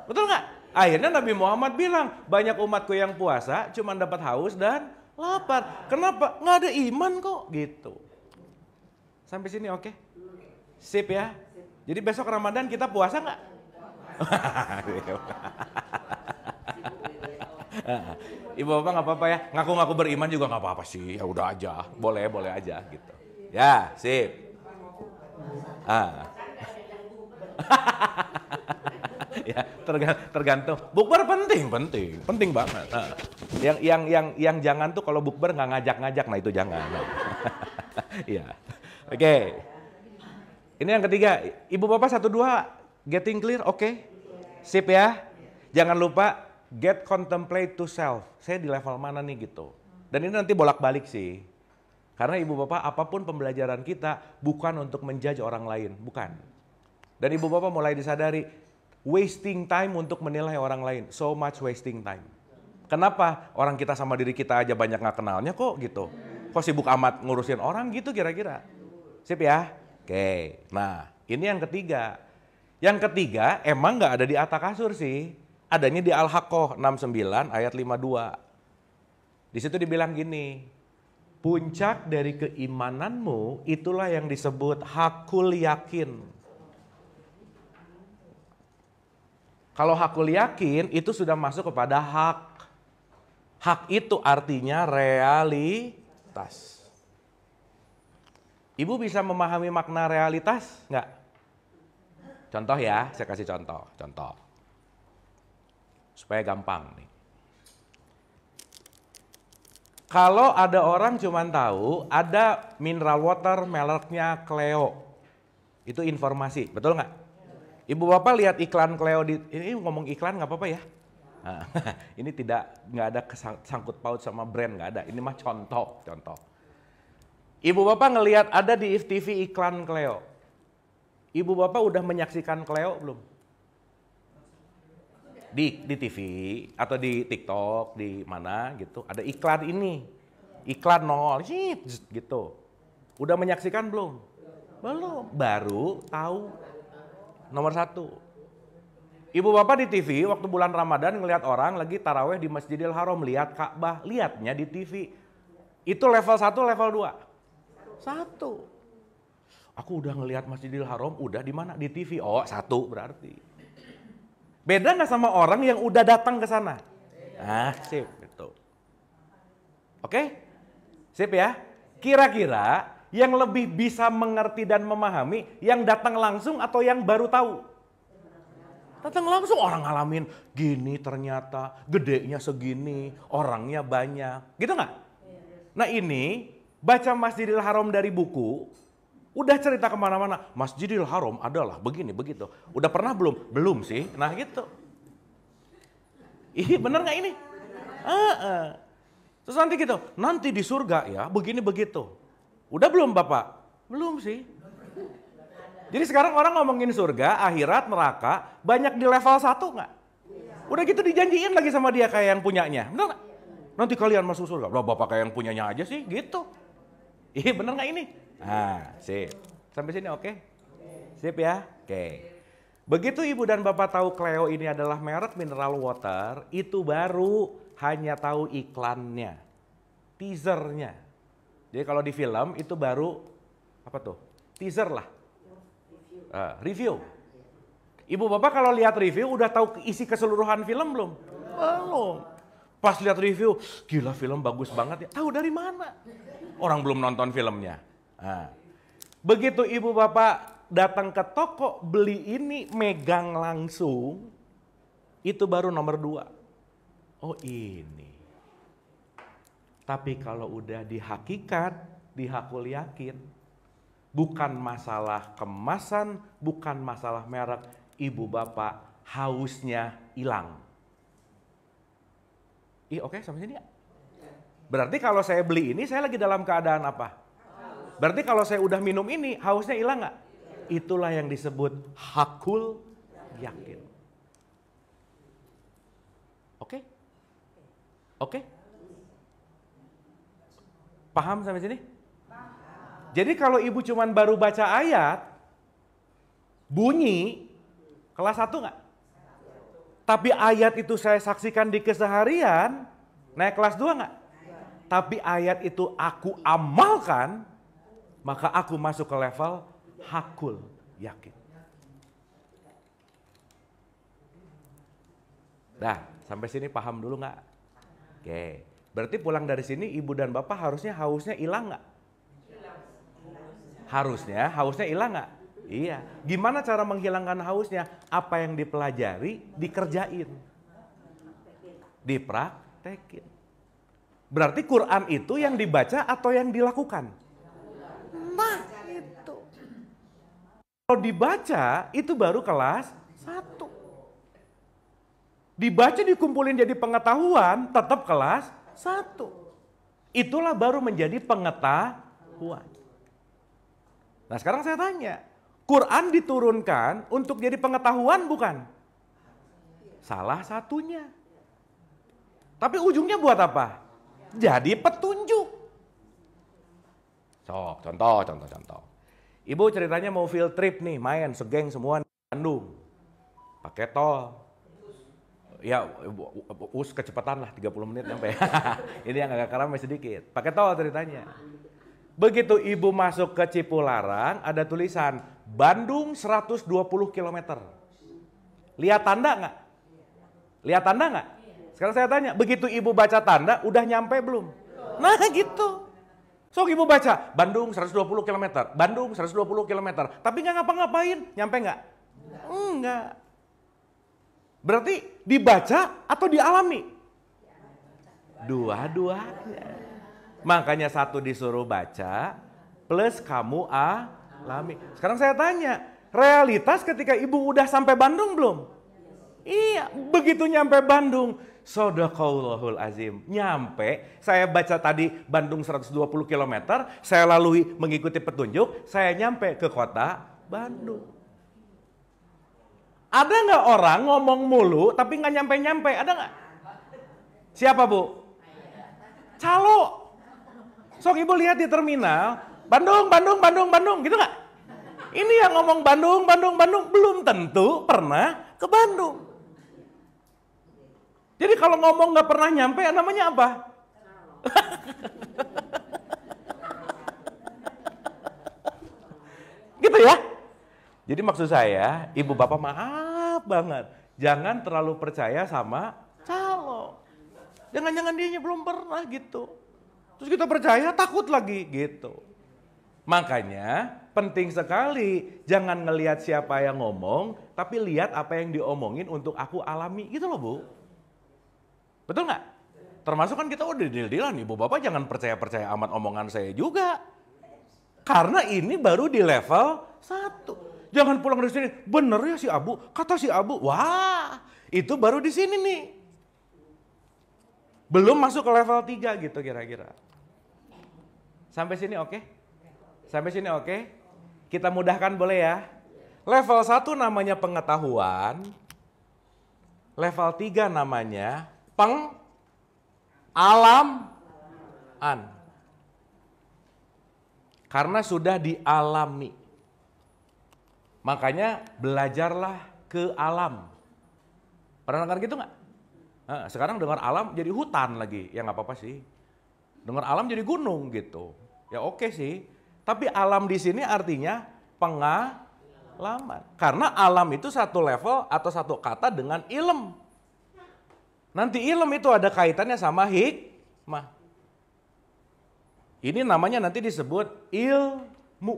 Betul nggak? Akhirnya Nabi Muhammad bilang, banyak umatku yang puasa cuma dapat haus dan lapar. Kenapa? Nggak ada iman kok, gitu. Sampai sini oke? Okay? Sip ya? Jadi besok Ramadan kita puasa nggak? *laughs* *laughs* ibu bapak nggak apa-apa ya ngaku-ngaku beriman juga nggak apa-apa sih ya udah aja boleh boleh aja gitu ya sip ah *laughs* ya tergantung bukber penting penting penting banget ah. yang yang yang yang jangan tuh kalau bukber nggak ngajak-ngajak nah itu jangan *laughs* ya oke ini yang ketiga ibu bapak satu dua getting clear oke sip ya jangan lupa get contemplate to self. Saya di level mana nih gitu. Dan ini nanti bolak-balik sih. Karena ibu bapak apapun pembelajaran kita bukan untuk menjudge orang lain, bukan. Dan ibu bapak mulai disadari wasting time untuk menilai orang lain, so much wasting time. Kenapa orang kita sama diri kita aja banyak nggak kenalnya kok gitu? Kok sibuk amat ngurusin orang gitu kira-kira? Sip ya? Oke. Nah, ini yang ketiga. Yang ketiga emang nggak ada di atas kasur sih adanya di Al-Haqqah 69 ayat 52. Di situ dibilang gini, puncak dari keimananmu itulah yang disebut hakul yakin. Kalau hakul yakin itu sudah masuk kepada hak. Hak itu artinya realitas. Ibu bisa memahami makna realitas nggak? Contoh ya, saya kasih contoh. Contoh supaya gampang nih. Kalau ada orang cuma tahu ada mineral water mereknya Cleo. Itu informasi, betul nggak? Ibu bapak lihat iklan Cleo di ini ngomong iklan nggak apa-apa ya? *laughs* ini tidak nggak ada sangkut paut sama brand nggak ada. Ini mah contoh, contoh. Ibu bapak ngelihat ada di TV iklan Cleo. Ibu bapak udah menyaksikan Cleo belum? di di TV atau di TikTok di mana gitu ada iklan ini iklan nol gitu udah menyaksikan belum belum baru tahu nomor satu Ibu bapak di TV waktu bulan Ramadan ngelihat orang lagi taraweh di Masjidil Haram lihat Ka'bah, liatnya di TV. Itu level satu level dua Satu. Aku udah ngelihat Masjidil Haram, udah di mana? Di TV. Oh, satu berarti. Beda nggak sama orang yang udah datang ke sana? Ah, sip gitu. Oke? Sip ya. Kira-kira yang lebih bisa mengerti dan memahami yang datang langsung atau yang baru tahu? Datang langsung orang ngalamin gini ternyata gedenya segini, orangnya banyak. Gitu nggak? Nah ini baca Masjidil Haram dari buku Udah cerita kemana-mana, Masjidil Haram adalah begini, begitu. Udah pernah belum? Belum sih. Nah gitu. Ih bener gak ini? Uh -uh. Terus nanti gitu, nanti di surga ya begini begitu. Udah belum Bapak? Belum sih. Jadi sekarang orang ngomongin surga, akhirat, neraka, banyak di level satu gak? Udah gitu dijanjiin lagi sama dia kayak yang punyanya. Bener gak? Nanti kalian masuk surga. Loh bapak kayak yang punyanya aja sih gitu. Ih bener nggak ini? Nah, sip. Sampai sini oke? Okay? Sip ya? Oke. Okay. Begitu Ibu dan Bapak tahu Cleo ini adalah merek mineral water, itu baru hanya tahu iklannya, teasernya. Jadi kalau di film itu baru apa tuh? Teaser lah. Uh, review. Ibu bapak kalau lihat review udah tahu isi keseluruhan film belum? Belum. Pas lihat review, gila film bagus banget ya. Tahu dari mana? Orang belum nonton filmnya. Nah, begitu ibu bapak datang ke toko beli ini megang langsung, itu baru nomor dua. Oh ini. Tapi kalau udah dihakikat, dihakul yakin, bukan masalah kemasan, bukan masalah merek, ibu bapak hausnya hilang. Ih oke okay, sama sini ya. Berarti kalau saya beli ini, saya lagi dalam keadaan apa? Berarti kalau saya udah minum ini, hausnya hilang nggak? Itulah yang disebut hakul yakin. Oke? Oke? Paham sampai sini? Jadi kalau ibu cuman baru baca ayat, bunyi, kelas satu nggak? Tapi ayat itu saya saksikan di keseharian, naik kelas dua nggak? Tapi ayat itu aku amalkan, maka aku masuk ke level hakul yakin. Nah, sampai sini paham dulu nggak? Oke, berarti pulang dari sini ibu dan bapak harusnya hausnya hilang nggak? Harusnya, hausnya hilang nggak? Iya. Gimana cara menghilangkan hausnya? Apa yang dipelajari, dikerjain. Dipraktekin. Berarti Quran itu yang dibaca atau yang dilakukan? pernah itu. Kalau dibaca itu baru kelas satu. Dibaca dikumpulin jadi pengetahuan tetap kelas satu. Itulah baru menjadi pengetahuan. Nah sekarang saya tanya, Quran diturunkan untuk jadi pengetahuan bukan? Salah satunya. Tapi ujungnya buat apa? Jadi petunjuk. Sok, contoh, contoh, contoh. Ibu ceritanya mau field trip nih, main segeng semua Bandung. Pakai tol. Ya, us kecepatan lah 30 menit sampai. *laughs* Ini yang agak karamai sedikit. Pakai tol ceritanya. Begitu ibu masuk ke Cipularang, ada tulisan Bandung 120 km. Lihat tanda nggak? Lihat tanda nggak? Sekarang saya tanya, begitu ibu baca tanda, udah nyampe belum? Nah gitu. So ibu baca, Bandung 120 km, Bandung 120 km, tapi nggak ngapa-ngapain, nyampe nggak? Enggak. Berarti dibaca atau dialami? Dua-duanya. Makanya satu disuruh baca, plus kamu alami. Sekarang saya tanya, realitas ketika ibu udah sampai Bandung belum? Iya, begitu nyampe Bandung, Sodaqallahul azim. Nyampe, saya baca tadi Bandung 120 km, saya lalui mengikuti petunjuk, saya nyampe ke kota Bandung. Ada nggak orang ngomong mulu tapi nggak nyampe-nyampe? Ada nggak? Siapa bu? Calo. Sok ibu lihat di terminal, Bandung, Bandung, Bandung, Bandung, gitu nggak? Ini yang ngomong Bandung, Bandung, Bandung, belum tentu pernah ke Bandung. Jadi kalau ngomong nggak pernah nyampe, namanya apa? *laughs* gitu ya. Jadi maksud saya, ibu bapak maaf banget. Jangan terlalu percaya sama calo. Jangan-jangan dia belum pernah gitu. Terus kita percaya takut lagi gitu. Makanya penting sekali jangan ngelihat siapa yang ngomong, tapi lihat apa yang diomongin untuk aku alami gitu loh bu. Betul nggak? Termasuk kan kita oh, udah deal-dealan, ibu bapak jangan percaya-percaya amat omongan saya juga. Karena ini baru di level satu. Jangan pulang dari sini, bener ya si Abu, kata si Abu, wah itu baru di sini nih. Belum masuk ke level tiga gitu kira-kira. Sampai sini oke? Okay? Sampai sini oke? Okay? Kita mudahkan boleh ya? Level satu namanya pengetahuan. Level tiga namanya peng alam an. Karena sudah dialami. Makanya belajarlah ke alam. Pernah dengar gitu nggak? Nah, sekarang dengar alam jadi hutan lagi. Ya nggak apa-apa sih. Dengar alam jadi gunung gitu. Ya oke okay sih. Tapi alam di sini artinya pengalaman. Karena alam itu satu level atau satu kata dengan ilm. Nanti ilmu itu ada kaitannya sama hikmah. Ini namanya nanti disebut ilmu.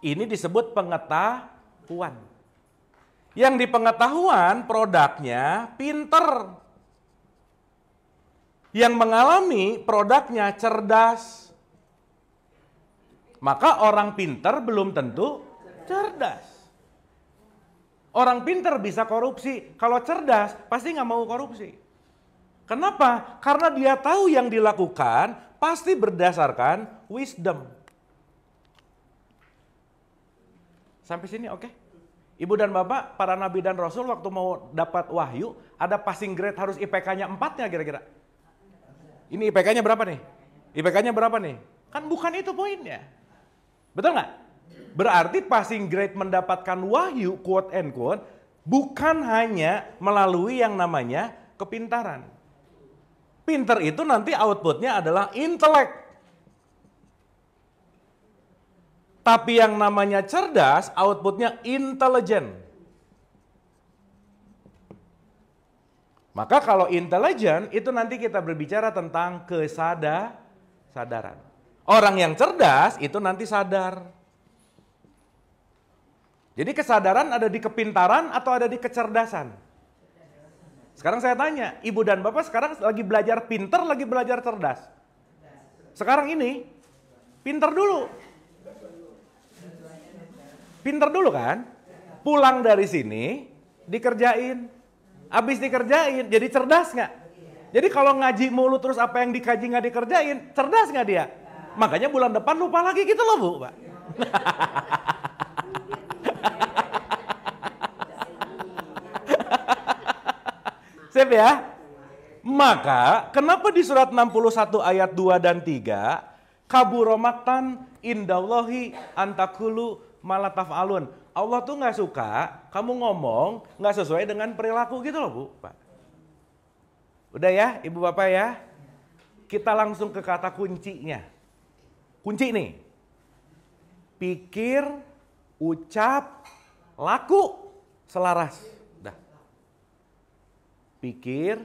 Ini disebut pengetahuan. Yang di pengetahuan produknya pinter. Yang mengalami produknya cerdas. Maka orang pinter belum tentu cerdas. Orang pinter bisa korupsi, kalau cerdas pasti nggak mau korupsi. Kenapa? Karena dia tahu yang dilakukan pasti berdasarkan wisdom. Sampai sini oke? Okay? Ibu dan bapak, para nabi dan rasul waktu mau dapat wahyu, ada passing grade harus IPK-nya empatnya kira-kira. Ini IPK-nya berapa nih? IPK-nya berapa nih? Kan bukan itu poinnya. Betul nggak? Berarti passing grade mendapatkan wahyu quote and quote bukan hanya melalui yang namanya kepintaran. Pinter itu nanti outputnya adalah intelek. Tapi yang namanya cerdas, outputnya intelijen. Maka kalau intelijen, itu nanti kita berbicara tentang kesadaran. Orang yang cerdas itu nanti sadar. Jadi kesadaran ada di kepintaran atau ada di kecerdasan? Sekarang saya tanya, ibu dan bapak sekarang lagi belajar pinter, lagi belajar cerdas. Sekarang ini, pinter dulu. Pinter dulu kan? Pulang dari sini, dikerjain. Abis dikerjain, jadi cerdas nggak? Jadi kalau ngaji mulu terus apa yang dikaji nggak dikerjain, cerdas nggak dia? Makanya bulan depan lupa lagi gitu loh bu, pak. *laughs* Sip ya? Maka kenapa di surat 61 ayat 2 dan 3 kaburomatan indallahi antakulu malataf alun Allah tuh nggak suka kamu ngomong nggak sesuai dengan perilaku gitu loh Bu, Pak. Udah ya, Ibu Bapak ya. Kita langsung ke kata kuncinya. Kunci nih. Pikir, ucap, laku selaras pikir,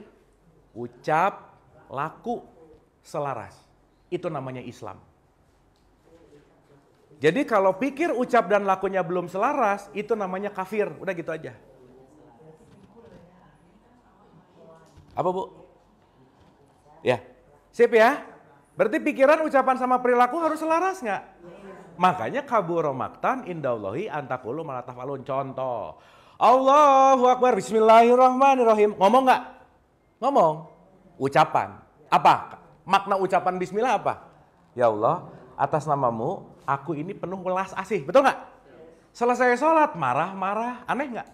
ucap, laku selaras. Itu namanya Islam. Jadi kalau pikir, ucap, dan lakunya belum selaras, itu namanya kafir. Udah gitu aja. Apa bu? Ya. Sip ya? Berarti pikiran, ucapan, sama perilaku harus selaras nggak? Makanya kabur romaktan, indallahi antakulu malatafalun. Contoh, Allahu Akbar, Bismillahirrahmanirrahim. Ngomong nggak? Ngomong. Ucapan. Apa? Makna ucapan Bismillah apa? Ya Allah, atas namamu, aku ini penuh welas asih. Betul nggak? Selesai sholat, marah-marah. Aneh nggak?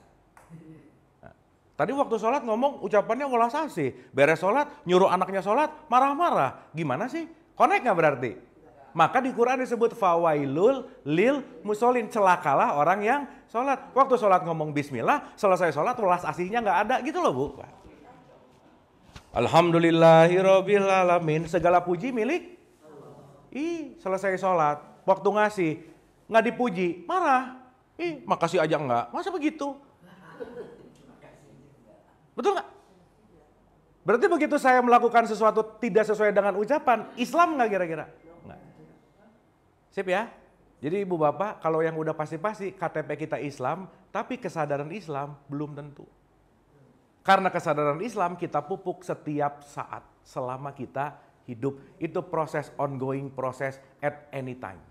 Tadi waktu sholat ngomong ucapannya welas asih. Beres sholat, nyuruh anaknya sholat, marah-marah. Gimana sih? konek nggak berarti? Maka di Quran disebut fawailul lil musolin. Celakalah orang yang sholat. Waktu sholat ngomong bismillah, selesai sholat ulas asihnya nggak ada gitu loh bu. Alhamdulillahirobbilalamin. Segala puji milik. Ih, selesai sholat. Waktu ngasih, nggak dipuji, marah. Ih, makasih aja enggak. Masa begitu? Betul nggak? Berarti begitu saya melakukan sesuatu tidak sesuai dengan ucapan, Islam nggak kira-kira? Sip ya? Jadi ibu bapak, kalau yang udah pasti-pasti KTP kita Islam, tapi kesadaran Islam belum tentu. Karena kesadaran Islam kita pupuk setiap saat selama kita hidup. Itu proses ongoing proses at any time.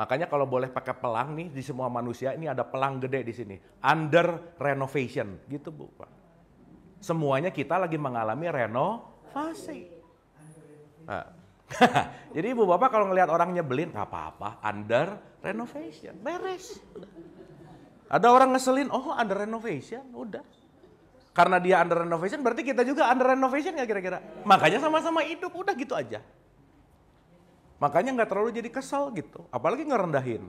Makanya kalau boleh pakai pelang nih di semua manusia ini ada pelang gede di sini. Under renovation gitu Bu Pak. Semuanya kita lagi mengalami renovasi. Nah, *laughs* Jadi ibu bapak kalau ngelihat orang nyebelin nggak apa-apa, under renovation, beres. Ada orang ngeselin, oh under renovation, udah. Karena dia under renovation, berarti kita juga under renovation nggak kira-kira? Makanya sama-sama hidup, udah gitu aja. Makanya nggak terlalu jadi kesel gitu, apalagi ngerendahin,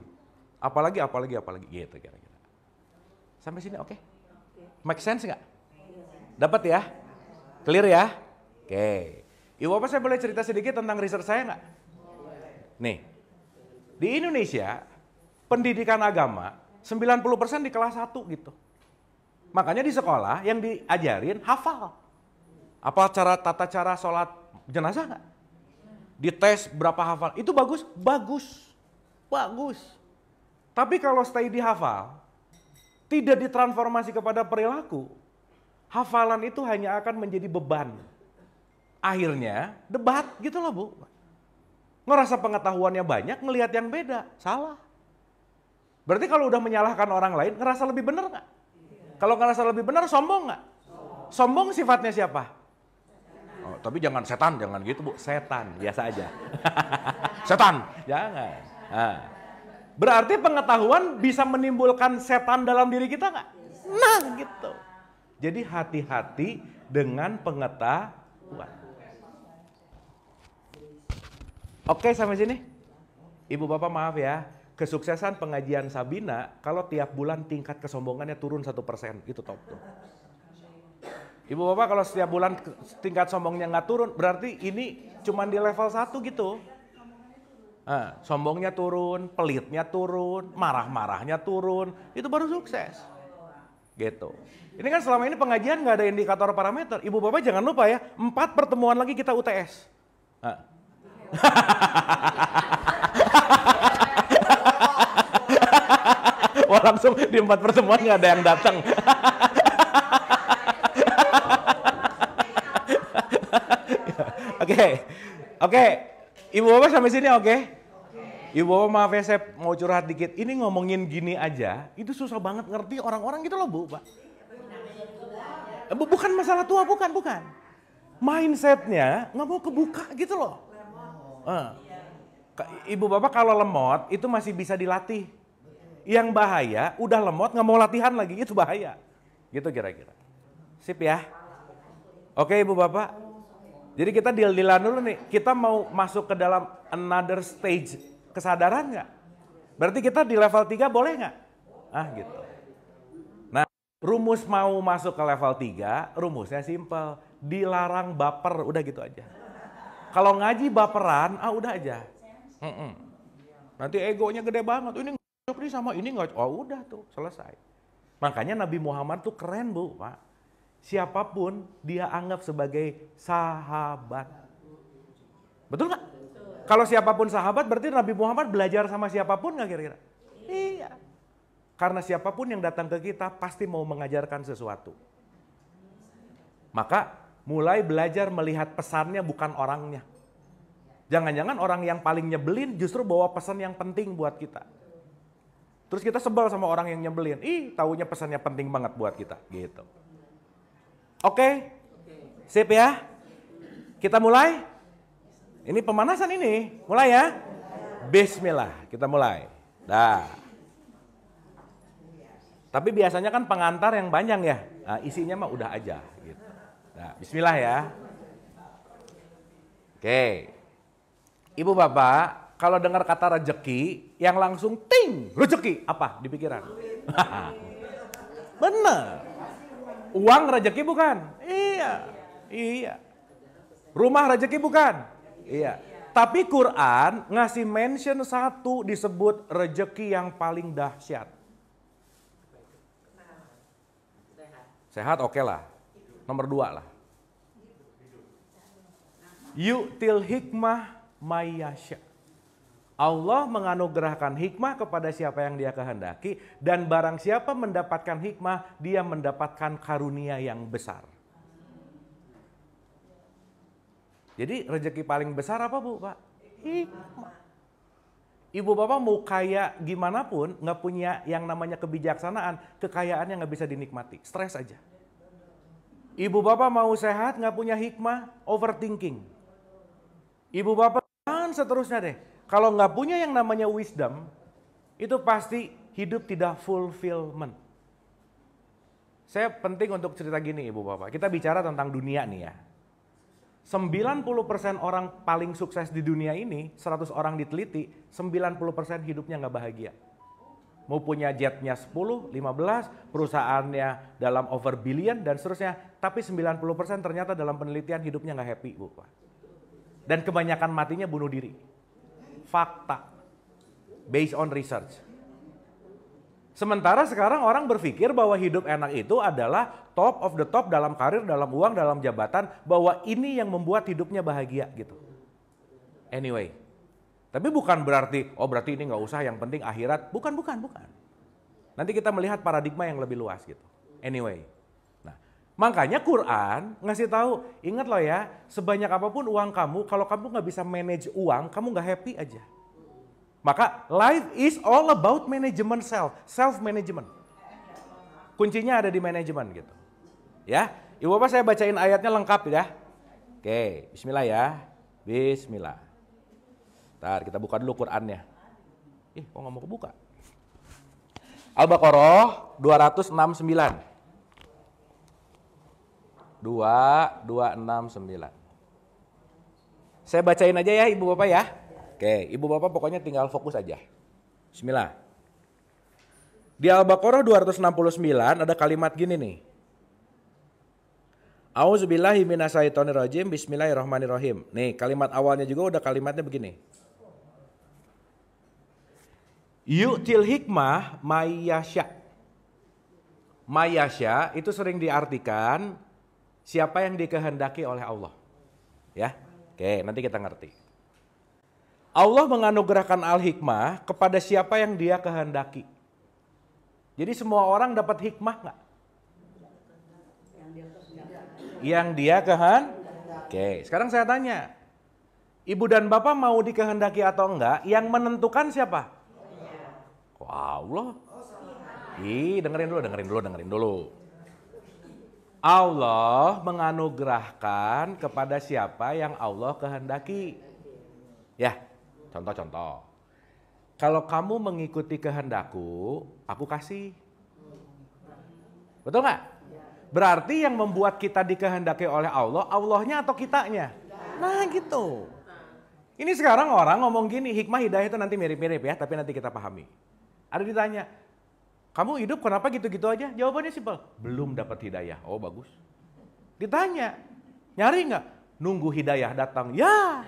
apalagi apalagi apalagi gitu kira-kira. Sampai sini oke? Okay? Make sense nggak? Dapat ya? Clear ya? Oke. Okay. Ibu iya, Bapak saya boleh cerita sedikit tentang riset saya nggak? Nih, di Indonesia pendidikan agama 90% di kelas 1 gitu. Makanya di sekolah yang diajarin hafal. Apa cara tata cara sholat jenazah nggak? Di tes berapa hafal. Itu bagus? Bagus. Bagus. Tapi kalau stay di hafal, tidak ditransformasi kepada perilaku, hafalan itu hanya akan menjadi beban akhirnya debat gitu loh Bu. Ngerasa pengetahuannya banyak, ngelihat yang beda, salah. Berarti kalau udah menyalahkan orang lain, ngerasa lebih benar nggak? Kalau ngerasa lebih benar, sombong nggak? Sombong sifatnya siapa? Oh, tapi jangan setan, jangan gitu bu. Setan, biasa aja. *laughs* setan, jangan. Nah. Berarti pengetahuan bisa menimbulkan setan dalam diri kita nggak? Nah, gitu. Jadi hati-hati dengan pengetahuan. Oke, sampai sini. Ibu bapak maaf ya. Kesuksesan pengajian Sabina, kalau tiap bulan tingkat kesombongannya turun satu persen, itu top tuh. Ibu bapak kalau setiap bulan tingkat sombongnya nggak turun, berarti ini cuma di level satu gitu. Nah, sombongnya turun, pelitnya turun, marah-marahnya turun, itu baru sukses. Gitu. Ini kan selama ini pengajian nggak ada indikator parameter. Ibu bapak jangan lupa ya, empat pertemuan lagi kita UTS. Nah, *laughs* Wah langsung di empat pertemuan nggak ada yang datang. *laughs* Oke, oke, Ibu Bapak sampai sini oke? Okay? Ibu Bapak maaf ya saya mau curhat dikit. Ini ngomongin gini aja, itu susah banget ngerti orang-orang gitu loh Bu Pak. Bukan masalah tua, bukan, bukan. Mindsetnya nggak mau kebuka gitu loh. Eh. Ibu bapak kalau lemot itu masih bisa dilatih. Yang bahaya udah lemot nggak mau latihan lagi itu bahaya. Gitu kira-kira. Sip ya. Oke ibu bapak. Jadi kita deal dulu nih. Kita mau masuk ke dalam another stage kesadaran nggak? Berarti kita di level 3 boleh nggak? Ah gitu. Nah rumus mau masuk ke level 3 rumusnya simple. Dilarang baper udah gitu aja. Kalau ngaji baperan, ah udah aja. Mm -mm. Nanti egonya gede banget. Ini cocok nih sama ini nggak. Oh udah tuh selesai. Makanya Nabi Muhammad tuh keren bu, pak. Siapapun dia anggap sebagai sahabat. Betul nggak? Kalau siapapun sahabat berarti Nabi Muhammad belajar sama siapapun nggak kira-kira? Iya. Karena siapapun yang datang ke kita pasti mau mengajarkan sesuatu. Maka mulai belajar melihat pesannya bukan orangnya. Jangan-jangan orang yang paling nyebelin justru bawa pesan yang penting buat kita. Terus kita sebel sama orang yang nyebelin. Ih, taunya pesannya penting banget buat kita, gitu. Oke? Okay? Sip ya? Kita mulai? Ini pemanasan ini. Mulai ya? Bismillah, kita mulai. Dah. Tapi biasanya kan pengantar yang panjang ya. Nah, isinya mah udah aja. Nah, bismillah ya. Oke. Ibu bapak, kalau dengar kata rejeki, yang langsung ting, rejeki, apa di pikiran? *laughs* Bener. Uang rejeki bukan? Iya. Iya. Rumah rejeki bukan? Iya. Tapi Quran ngasih mention satu disebut rejeki yang paling dahsyat. Sehat oke okay lah. Nomor dua lah. Yu'til hikmah mayasya. Allah menganugerahkan hikmah kepada siapa yang dia kehendaki dan barang siapa mendapatkan hikmah dia mendapatkan karunia yang besar. Jadi rezeki paling besar apa bu pak? Hikmah. Ibu bapak mau kaya gimana pun nggak punya yang namanya kebijaksanaan kekayaan yang nggak bisa dinikmati, stres aja. Ibu bapak mau sehat nggak punya hikmah, overthinking. Ibu bapak dan seterusnya deh. Kalau nggak punya yang namanya wisdom, itu pasti hidup tidak fulfillment. Saya penting untuk cerita gini ibu bapak. Kita bicara tentang dunia nih ya. 90% orang paling sukses di dunia ini, 100 orang diteliti, 90% hidupnya nggak bahagia mau punya jetnya 10, 15, perusahaannya dalam over billion dan seterusnya. Tapi 90% ternyata dalam penelitian hidupnya nggak happy, Bu. Dan kebanyakan matinya bunuh diri. Fakta. Based on research. Sementara sekarang orang berpikir bahwa hidup enak itu adalah top of the top dalam karir, dalam uang, dalam jabatan. Bahwa ini yang membuat hidupnya bahagia gitu. Anyway, tapi bukan berarti, oh berarti ini nggak usah, yang penting akhirat. Bukan, bukan, bukan. Nanti kita melihat paradigma yang lebih luas gitu. Anyway, nah makanya Quran ngasih tahu, ingat loh ya, sebanyak apapun uang kamu, kalau kamu nggak bisa manage uang, kamu nggak happy aja. Maka life is all about management self, self management. Kuncinya ada di manajemen gitu. Ya, ibu bapak saya bacain ayatnya lengkap ya. Oke, Bismillah ya. Bismillah. Bentar, kita buka dulu Qur'annya. Ih, kok nggak mau kebuka? Al-Baqarah 269. 2269. Saya bacain aja ya Ibu Bapak ya. Oke, Ibu Bapak pokoknya tinggal fokus aja. Bismillah. Di Al-Baqarah 269 ada kalimat gini nih. Auzubillahi minasyaitonirrajim. Bismillahirrahmanirrahim. Nih, kalimat awalnya juga udah kalimatnya begini. Yu'til hikmah mayasya. Mayasya itu sering diartikan siapa yang dikehendaki oleh Allah. Ya. Oke, nanti kita ngerti. Allah menganugerahkan al-hikmah kepada siapa yang dia kehendaki. Jadi semua orang dapat hikmah nggak? Yang dia kehendaki. Oke, sekarang saya tanya. Ibu dan bapak mau dikehendaki atau enggak, yang menentukan siapa? Allah. Ih, dengerin dulu, dengerin dulu, dengerin dulu. Allah menganugerahkan kepada siapa yang Allah kehendaki. Ya, contoh-contoh. Kalau kamu mengikuti kehendakku, aku kasih. Betul nggak? Berarti yang membuat kita dikehendaki oleh Allah, Allahnya atau kitanya? Nah gitu. Ini sekarang orang ngomong gini, hikmah hidayah itu nanti mirip-mirip ya, tapi nanti kita pahami. Ada ditanya, kamu hidup kenapa gitu-gitu aja? Jawabannya simpel, belum dapat hidayah. Oh bagus. Ditanya, nyari nggak? Nunggu hidayah datang. Ya,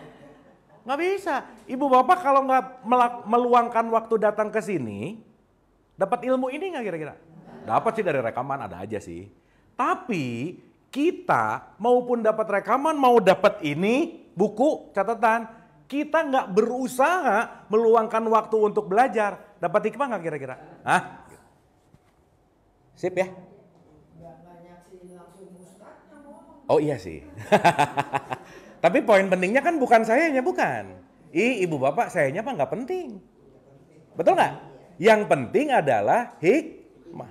nggak bisa. Ibu bapak kalau nggak meluangkan waktu datang ke sini, dapat ilmu ini nggak kira-kira? Dapat sih dari rekaman ada aja sih. Tapi kita maupun dapat rekaman, mau dapat ini, buku, catatan, kita nggak berusaha meluangkan waktu untuk belajar. Dapat hikmah nggak kira-kira? Hah? Sip ya? Oh iya sih. *laughs* Tapi poin pentingnya kan bukan sayanya, bukan. I, ibu bapak sayanya apa nggak penting. Betul nggak? Yang penting adalah hikmah.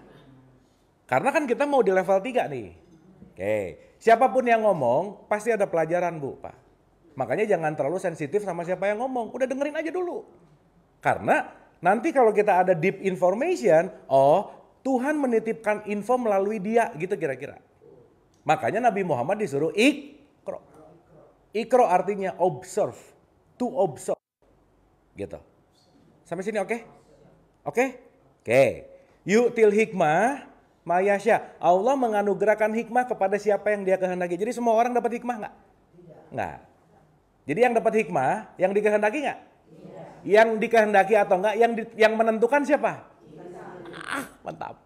Karena kan kita mau di level 3 nih. Oke, siapapun yang ngomong pasti ada pelajaran bu, pak. Makanya jangan terlalu sensitif sama siapa yang ngomong. Udah dengerin aja dulu. Karena nanti kalau kita ada deep information, oh Tuhan menitipkan info melalui dia gitu kira-kira. Makanya Nabi Muhammad disuruh ikro. Ikro artinya observe, to observe. Gitu. Sampai sini oke? Okay? Oke? Okay? Oke. Okay. Yuk til hikmah mayasya. Allah menganugerahkan hikmah kepada siapa yang dia kehendaki. Jadi semua orang dapat hikmah nggak? Nggak. Jadi yang dapat hikmah, yang dikehendaki nggak? Ya. Yang dikehendaki atau nggak? yang di, yang menentukan siapa? Ya. Ah, mantap.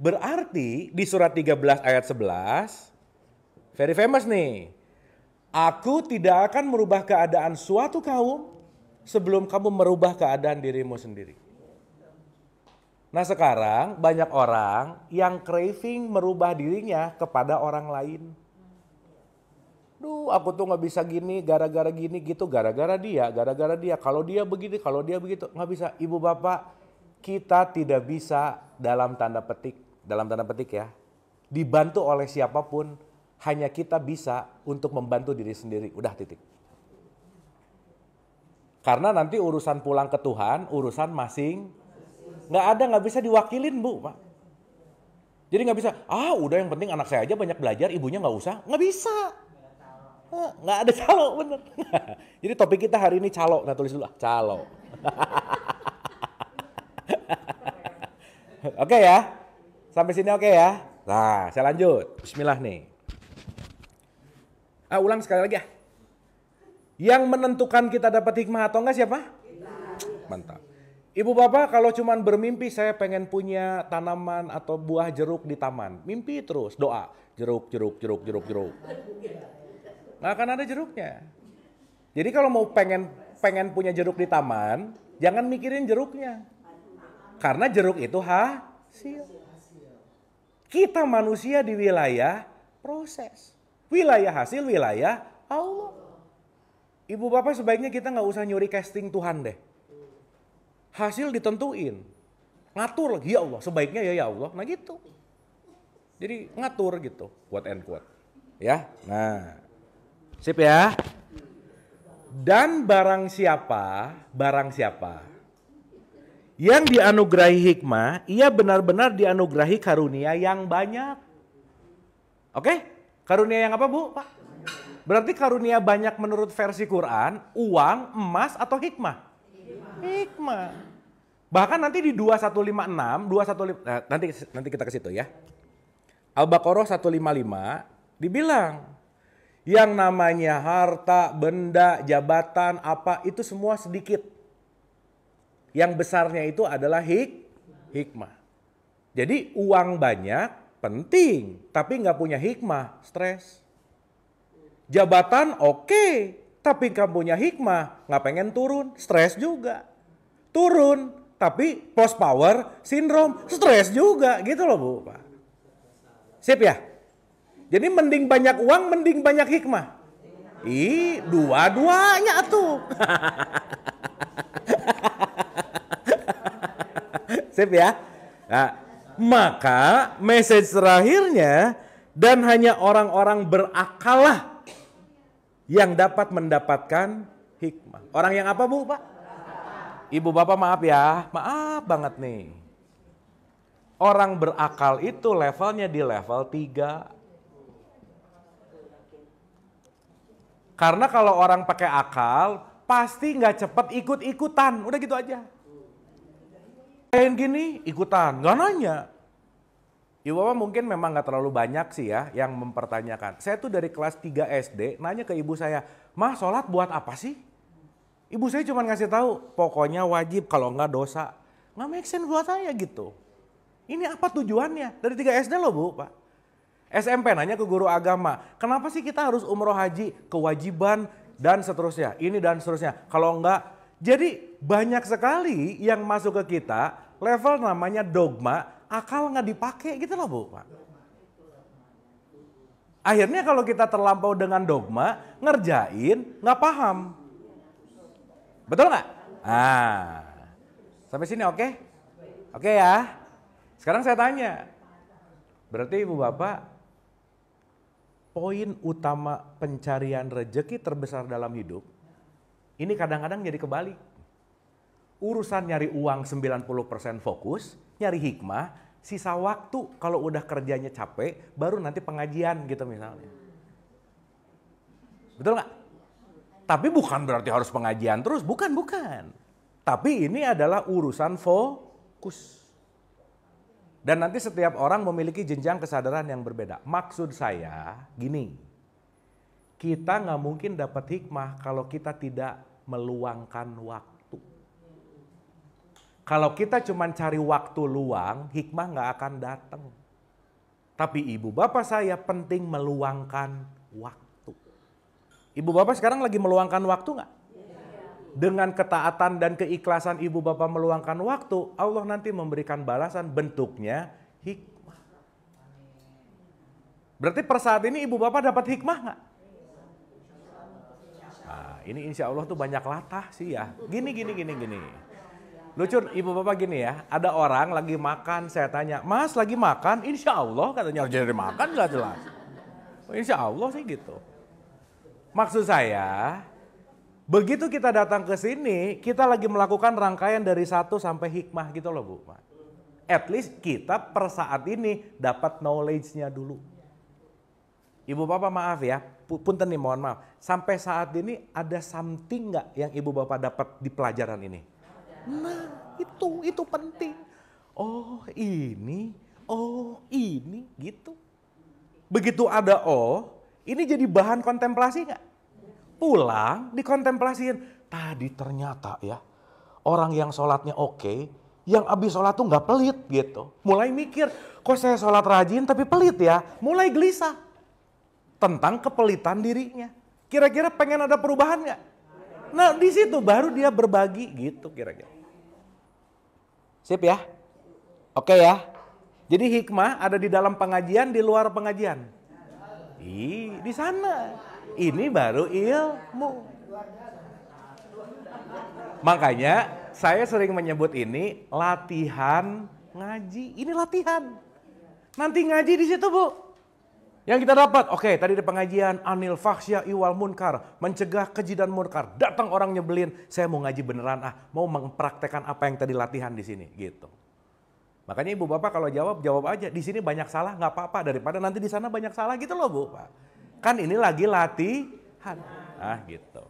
Berarti di surat 13 ayat 11, very famous nih. Aku tidak akan merubah keadaan suatu kaum sebelum kamu merubah keadaan dirimu sendiri. Nah sekarang banyak orang yang craving merubah dirinya kepada orang lain duh aku tuh nggak bisa gini gara-gara gini gitu gara-gara dia gara-gara dia kalau dia begini kalau dia begitu nggak bisa ibu bapak kita tidak bisa dalam tanda petik dalam tanda petik ya dibantu oleh siapapun hanya kita bisa untuk membantu diri sendiri udah titik karena nanti urusan pulang ke Tuhan urusan masing nggak ada nggak bisa diwakilin bu pak jadi nggak bisa ah udah yang penting anak saya aja banyak belajar ibunya nggak usah nggak bisa nggak ada calo bener. *laughs* Jadi topik kita hari ini calo. Nah tulis dulu calo. *laughs* oke okay ya, sampai sini oke okay ya. Nah saya lanjut. Bismillah nih. Ah ulang sekali lagi ya. Yang menentukan kita dapat hikmah atau enggak siapa? Mantap. Ibu bapak kalau cuman bermimpi saya pengen punya tanaman atau buah jeruk di taman. Mimpi terus, doa. Jeruk, jeruk, jeruk, jeruk, jeruk nggak akan ada jeruknya. Jadi kalau mau pengen pengen punya jeruk di taman, jangan mikirin jeruknya. Karena jeruk itu hasil. Kita manusia di wilayah proses. Wilayah hasil, wilayah Allah. Ibu bapak sebaiknya kita nggak usah nyuri casting Tuhan deh. Hasil ditentuin. Ngatur lagi, ya Allah. Sebaiknya ya ya Allah. Nah gitu. Jadi ngatur gitu, quote and quote Ya, nah Sip ya. Dan barang siapa, barang siapa yang dianugerahi hikmah, ia benar-benar dianugerahi karunia yang banyak. Oke? Karunia yang apa, Bu? Pak? Berarti karunia banyak menurut versi Quran, uang, emas atau hikmah? Hikmah. Bahkan nanti di 2156, 215 nah, nanti nanti kita ke situ ya. Al-Baqarah 155 dibilang yang namanya harta, benda, jabatan, apa itu semua sedikit. Yang besarnya itu adalah hik hikmah. Jadi uang banyak penting, tapi nggak punya hikmah, stres. Jabatan oke, okay, tapi nggak punya hikmah, nggak pengen turun, stres juga. Turun, tapi post power syndrome, stres juga gitu loh Bu. Sip ya? Jadi mending banyak uang, mending banyak hikmah. I, dua-duanya tuh. *laughs* Sip ya. Nah, maka message terakhirnya dan hanya orang-orang berakal lah yang dapat mendapatkan hikmah. Orang yang apa Bu, Pak? Ibu Bapak maaf ya, maaf banget nih. Orang berakal itu levelnya di level 3. Karena kalau orang pakai akal, pasti nggak cepet ikut-ikutan. Udah gitu aja. Kayak gini, ikutan. Nggak nanya. Ya bapak mungkin memang nggak terlalu banyak sih ya yang mempertanyakan. Saya tuh dari kelas 3 SD nanya ke ibu saya, Mah sholat buat apa sih? Ibu saya cuma ngasih tahu, pokoknya wajib kalau nggak dosa. Nggak make sense buat saya gitu. Ini apa tujuannya? Dari 3 SD loh bu, Pak. SMP nanya ke guru agama, kenapa sih kita harus umroh haji, kewajiban, dan seterusnya, ini dan seterusnya. Kalau enggak, jadi banyak sekali yang masuk ke kita level namanya dogma, akal nggak dipakai gitu loh Bu. Pak. Akhirnya kalau kita terlampau dengan dogma, ngerjain nggak paham. Betul nggak? Ah, sampai sini oke? Okay? Oke okay ya. Sekarang saya tanya, berarti ibu bapak poin utama pencarian rejeki terbesar dalam hidup, ini kadang-kadang jadi kebalik. Urusan nyari uang 90% fokus, nyari hikmah, sisa waktu kalau udah kerjanya capek, baru nanti pengajian gitu misalnya. Betul nggak? Tapi bukan berarti harus pengajian terus, bukan, bukan. Tapi ini adalah urusan fokus. Dan nanti setiap orang memiliki jenjang kesadaran yang berbeda. Maksud saya gini, kita nggak mungkin dapat hikmah kalau kita tidak meluangkan waktu. Kalau kita cuma cari waktu luang, hikmah nggak akan datang. Tapi ibu bapak saya penting meluangkan waktu. Ibu bapak sekarang lagi meluangkan waktu nggak? dengan ketaatan dan keikhlasan ibu bapak meluangkan waktu, Allah nanti memberikan balasan bentuknya hikmah. Berarti per saat ini ibu bapak dapat hikmah nggak? Nah, ini insya Allah tuh banyak latah sih ya. Gini, gini, gini, gini. Lucu, ibu bapak gini ya, ada orang lagi makan, saya tanya, mas lagi makan, insya Allah katanya harus jadi makan jelas jelas. Insya Allah sih gitu. Maksud saya, Begitu kita datang ke sini, kita lagi melakukan rangkaian dari satu sampai hikmah gitu loh Bu. At least kita per saat ini dapat knowledge-nya dulu. Ibu bapak maaf ya, punten nih mohon maaf. Sampai saat ini ada something nggak yang ibu bapak dapat di pelajaran ini? Nah itu, itu penting. Oh ini, oh ini gitu. Begitu ada oh, ini jadi bahan kontemplasi nggak? Pulang dikontemplasiin. Tadi ternyata ya orang yang sholatnya oke, yang abis sholat tuh nggak pelit gitu. Mulai mikir, kok saya sholat rajin tapi pelit ya? Mulai gelisah tentang kepelitan dirinya. Kira-kira pengen ada perubahan nggak? Nah di situ baru dia berbagi gitu kira-kira. Sip ya? Oke ya? Jadi hikmah ada di dalam pengajian, di luar pengajian. Ih, di sana. Ini baru ilmu. Makanya saya sering menyebut ini latihan ngaji. Ini latihan. Nanti ngaji di situ, Bu. Yang kita dapat, oke okay, tadi di pengajian Anil Faksya Iwal Munkar, mencegah keji dan munkar. Datang orang nyebelin, saya mau ngaji beneran ah, mau mempraktekkan apa yang tadi latihan di sini gitu. Makanya ibu bapak kalau jawab, jawab aja. Di sini banyak salah, nggak apa-apa. Daripada nanti di sana banyak salah gitu loh bu. Pak. Kan ini lagi latihan. Ah gitu.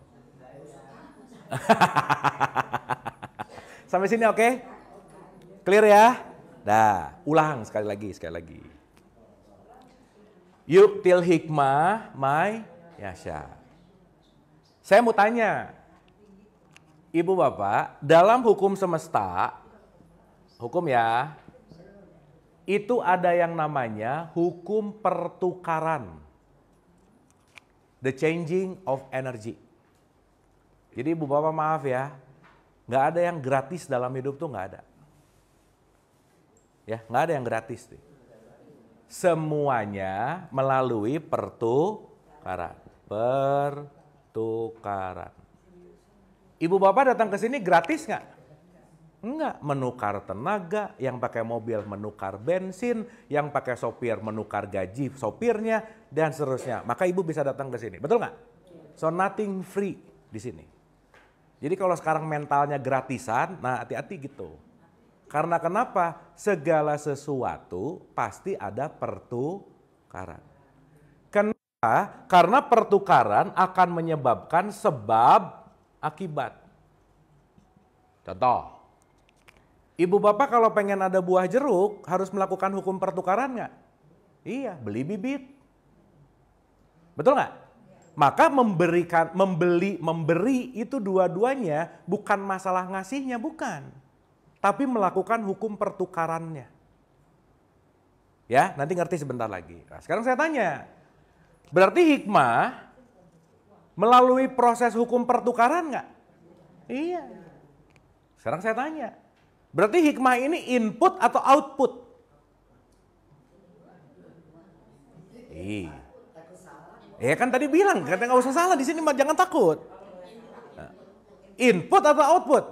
*laughs* Sampai sini oke? Okay? Clear ya? Dah, ulang sekali lagi, sekali lagi. Yuk til hikmah my yasha. Saya mau tanya, Ibu Bapak, dalam hukum semesta, hukum ya, itu ada yang namanya hukum pertukaran the changing of energy. Jadi ibu bapak maaf ya, nggak ada yang gratis dalam hidup tuh nggak ada. Ya, nggak ada yang gratis tuh. Semuanya melalui pertukaran. Pertukaran. Ibu bapak datang ke sini gratis nggak? Enggak, menukar tenaga, yang pakai mobil menukar bensin, yang pakai sopir menukar gaji sopirnya, dan seterusnya. Maka ibu bisa datang ke sini, betul nggak? So nothing free di sini. Jadi kalau sekarang mentalnya gratisan, nah hati-hati gitu. Karena kenapa? Segala sesuatu pasti ada pertukaran. Kenapa? Karena pertukaran akan menyebabkan sebab akibat. Contoh, Ibu bapak kalau pengen ada buah jeruk harus melakukan hukum pertukaran nggak? Iya, beli bibit. Betul nggak? Maka memberikan, membeli, memberi itu dua-duanya bukan masalah ngasihnya, bukan. Tapi melakukan hukum pertukarannya. Ya, nanti ngerti sebentar lagi. Nah, sekarang saya tanya, berarti hikmah melalui proses hukum pertukaran nggak? Iya. Sekarang saya tanya, Berarti hikmah ini input atau output? Iya. Ya kan tadi bilang, kata nggak usah salah di sini, jangan takut. Nah. Input atau output?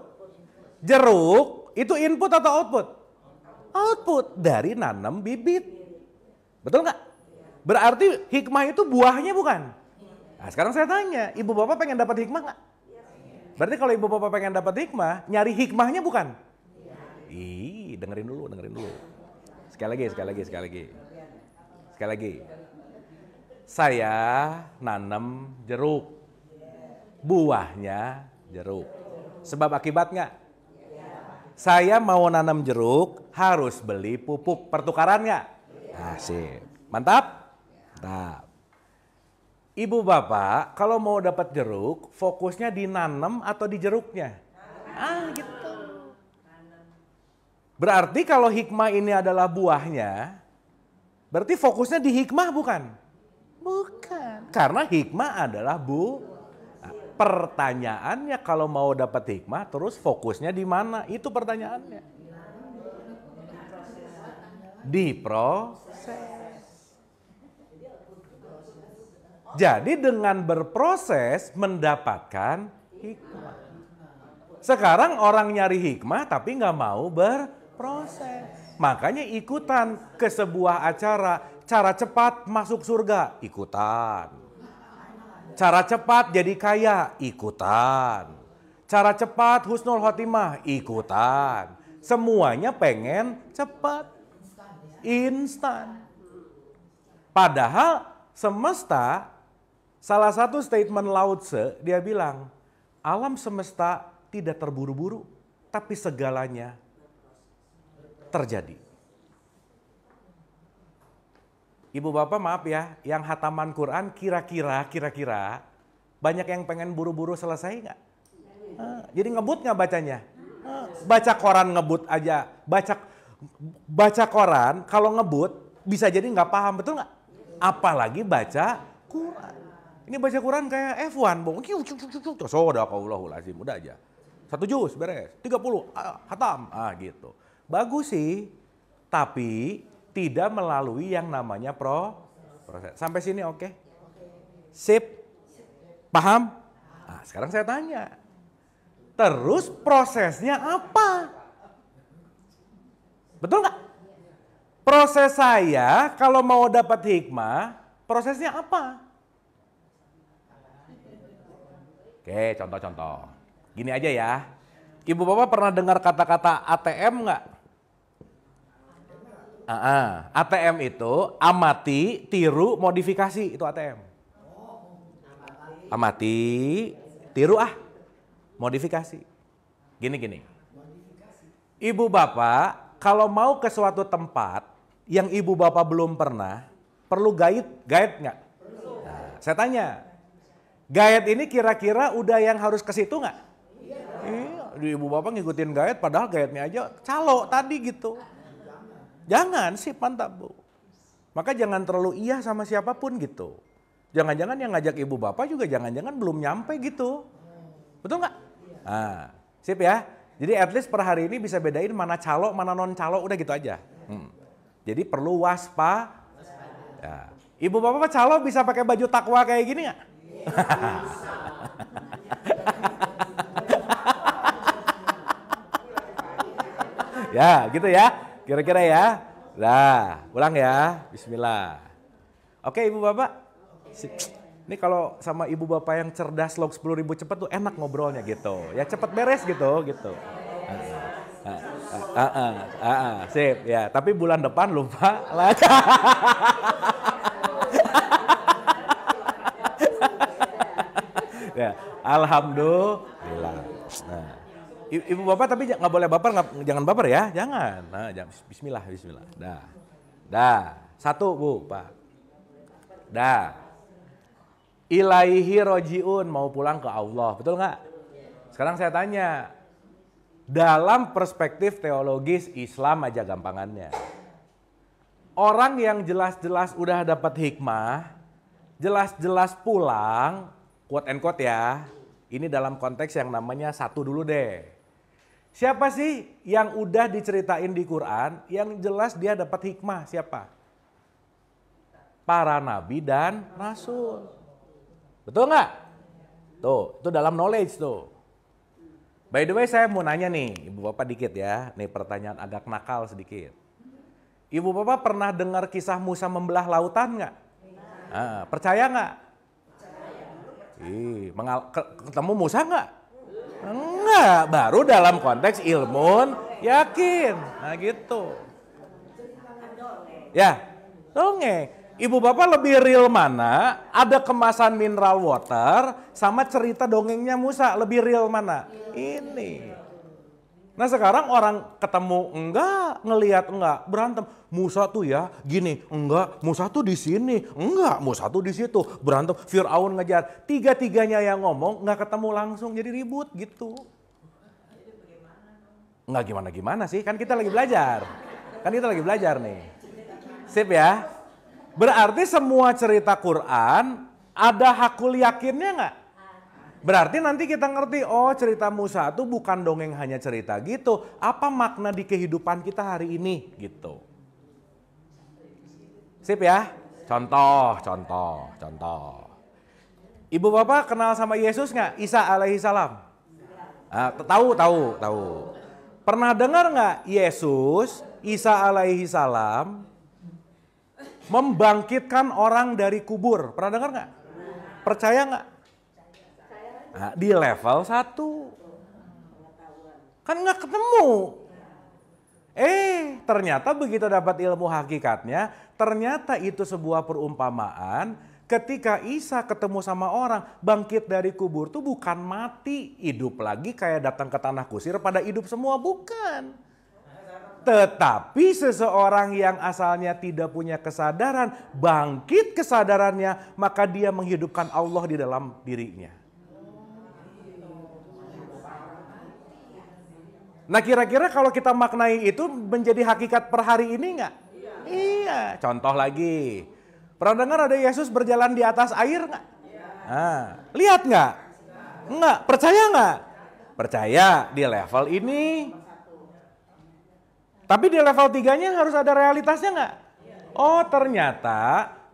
Jeruk itu input atau output? Output dari nanam bibit. Betul nggak? Berarti hikmah itu buahnya bukan? Nah, sekarang saya tanya, ibu bapak pengen dapat hikmah nggak? Berarti kalau ibu bapak pengen dapat hikmah, nyari hikmahnya bukan? Ih, dengerin dulu, dengerin dulu. Sekali lagi, sekali lagi, sekali lagi. Sekali lagi. Saya nanam jeruk. Buahnya jeruk. Sebab akibat nggak? Saya mau nanam jeruk, harus beli pupuk. Pertukaran nggak? Asik. Mantap? Mantap. Ibu bapak, kalau mau dapat jeruk, fokusnya di nanam atau di jeruknya? Ah, gitu. Berarti kalau hikmah ini adalah buahnya, berarti fokusnya di hikmah bukan? Bukan. Karena hikmah adalah bu. Nah, pertanyaannya kalau mau dapat hikmah terus fokusnya di mana? Itu pertanyaannya. Di proses. Jadi dengan berproses mendapatkan hikmah. Sekarang orang nyari hikmah tapi nggak mau ber proses. Makanya ikutan ke sebuah acara, cara cepat masuk surga, ikutan. Cara cepat jadi kaya, ikutan. Cara cepat husnul khotimah, ikutan. Semuanya pengen cepat, instan. Padahal semesta, salah satu statement laut Tse, dia bilang, alam semesta tidak terburu-buru, tapi segalanya terjadi. Ibu bapak maaf ya, yang hataman Quran kira-kira, kira-kira banyak yang pengen buru-buru selesai nggak? jadi ngebut nggak bacanya? baca koran ngebut aja, baca baca koran kalau ngebut bisa jadi nggak paham betul nggak? Apalagi baca Quran. Ini baca Quran kayak F1, bong. Soda kau udah aja. Satu jus beres, tiga puluh ah, hatam, ah gitu. Bagus sih, tapi tidak melalui yang namanya pro proses. Sampai sini oke? Okay? Sip. Paham? Nah, sekarang saya tanya. Terus prosesnya apa? Betul nggak? Proses saya kalau mau dapat hikmah, prosesnya apa? Oke, contoh-contoh. Gini aja ya. Ibu bapak pernah dengar kata-kata ATM nggak? Uh -uh. ATM itu amati, tiru, modifikasi itu ATM. Amati, tiru ah, modifikasi. Gini gini. Ibu bapak kalau mau ke suatu tempat yang ibu bapak belum pernah, perlu guide guide nggak? Nah, saya tanya, guide ini kira-kira udah yang harus ke situ nggak? Iya. Ibu bapak ngikutin guide, padahal guide-nya aja calo tadi gitu. Jangan sih pantak bu. Maka jangan terlalu iya sama siapapun gitu. Jangan-jangan yang ngajak ibu bapak juga jangan-jangan belum nyampe gitu. Betul nggak? Nah, sip ya. Jadi at least per hari ini bisa bedain mana calo, mana non calo, udah gitu aja. Hmm. Jadi perlu waspa. Ya. Ibu bapak calo bisa pakai baju takwa kayak gini nggak? *laughs* ya gitu ya. Kira-kira ya. Nah, pulang ya. Bismillah. Oke, Ibu Bapak. Ini kalau sama ibu bapak yang cerdas log 10 ribu cepet tuh enak ngobrolnya gitu. Ya cepet beres gitu, gitu. Ah, ah, ah, ah, ah, sip ya. Tapi bulan depan lupa alhamdulillah. Nah. Ibu bapak tapi nggak boleh baper, gak, jangan baper ya, jangan. Nah, jangan. Bismillah, Bismillah. Dah, dah. Satu bu, pak. Dah. Ilaihi rojiun mau pulang ke Allah, betul nggak? Sekarang saya tanya, dalam perspektif teologis Islam aja gampangannya. Orang yang jelas-jelas udah dapat hikmah, jelas-jelas pulang, quote and quote ya, ini dalam konteks yang namanya satu dulu deh. Siapa sih yang udah diceritain di Quran yang jelas dia dapat hikmah? Siapa? Para nabi dan rasul. Betul nggak? Tuh, itu dalam knowledge tuh. By the way saya mau nanya nih, Ibu Bapak dikit ya. Nih pertanyaan agak nakal sedikit. Ibu Bapak pernah dengar kisah Musa membelah lautan nggak? Nah, percaya nggak? Percaya. Ih, ketemu Musa nggak? Enggak, baru dalam konteks ilmun yakin. Nah gitu. Ya, dongeng. Ibu bapak lebih real mana? Ada kemasan mineral water sama cerita dongengnya Musa lebih real mana? Ini. Nah sekarang orang ketemu enggak, ngelihat enggak, berantem. Musa tuh ya gini, enggak, Musa tuh di sini, enggak, Musa tuh di situ, berantem. Fir'aun ngejar, tiga-tiganya yang ngomong enggak ketemu langsung jadi ribut gitu. Enggak gimana-gimana sih, kan kita lagi belajar. Kan kita lagi belajar nih. Sip ya. Berarti semua cerita Quran ada hakul yakinnya enggak? Berarti nanti kita ngerti, oh cerita Musa itu bukan dongeng hanya cerita gitu. Apa makna di kehidupan kita hari ini gitu. Sip ya? Contoh, contoh, contoh. Ibu bapak kenal sama Yesus nggak? Isa alaihi salam. Uh, tahu, tahu, tahu. Pernah dengar nggak Yesus, Isa alaihi salam membangkitkan orang dari kubur? Pernah dengar nggak? Percaya nggak? Nah, di level satu Kan nggak ketemu. Eh, ternyata begitu dapat ilmu hakikatnya, ternyata itu sebuah perumpamaan ketika Isa ketemu sama orang, bangkit dari kubur tuh bukan mati, hidup lagi kayak datang ke tanah kusir pada hidup semua, bukan. Tetapi seseorang yang asalnya tidak punya kesadaran, bangkit kesadarannya, maka dia menghidupkan Allah di dalam dirinya. Nah kira-kira kalau kita maknai itu menjadi hakikat per hari ini nggak? Iya. iya. Contoh lagi. Pernah dengar ada Yesus berjalan di atas air nggak? Iya. Nah, lihat nggak? Nggak. Percaya nggak? Percaya di level ini. Tapi di level tiganya harus ada realitasnya nggak? Iya. Oh ternyata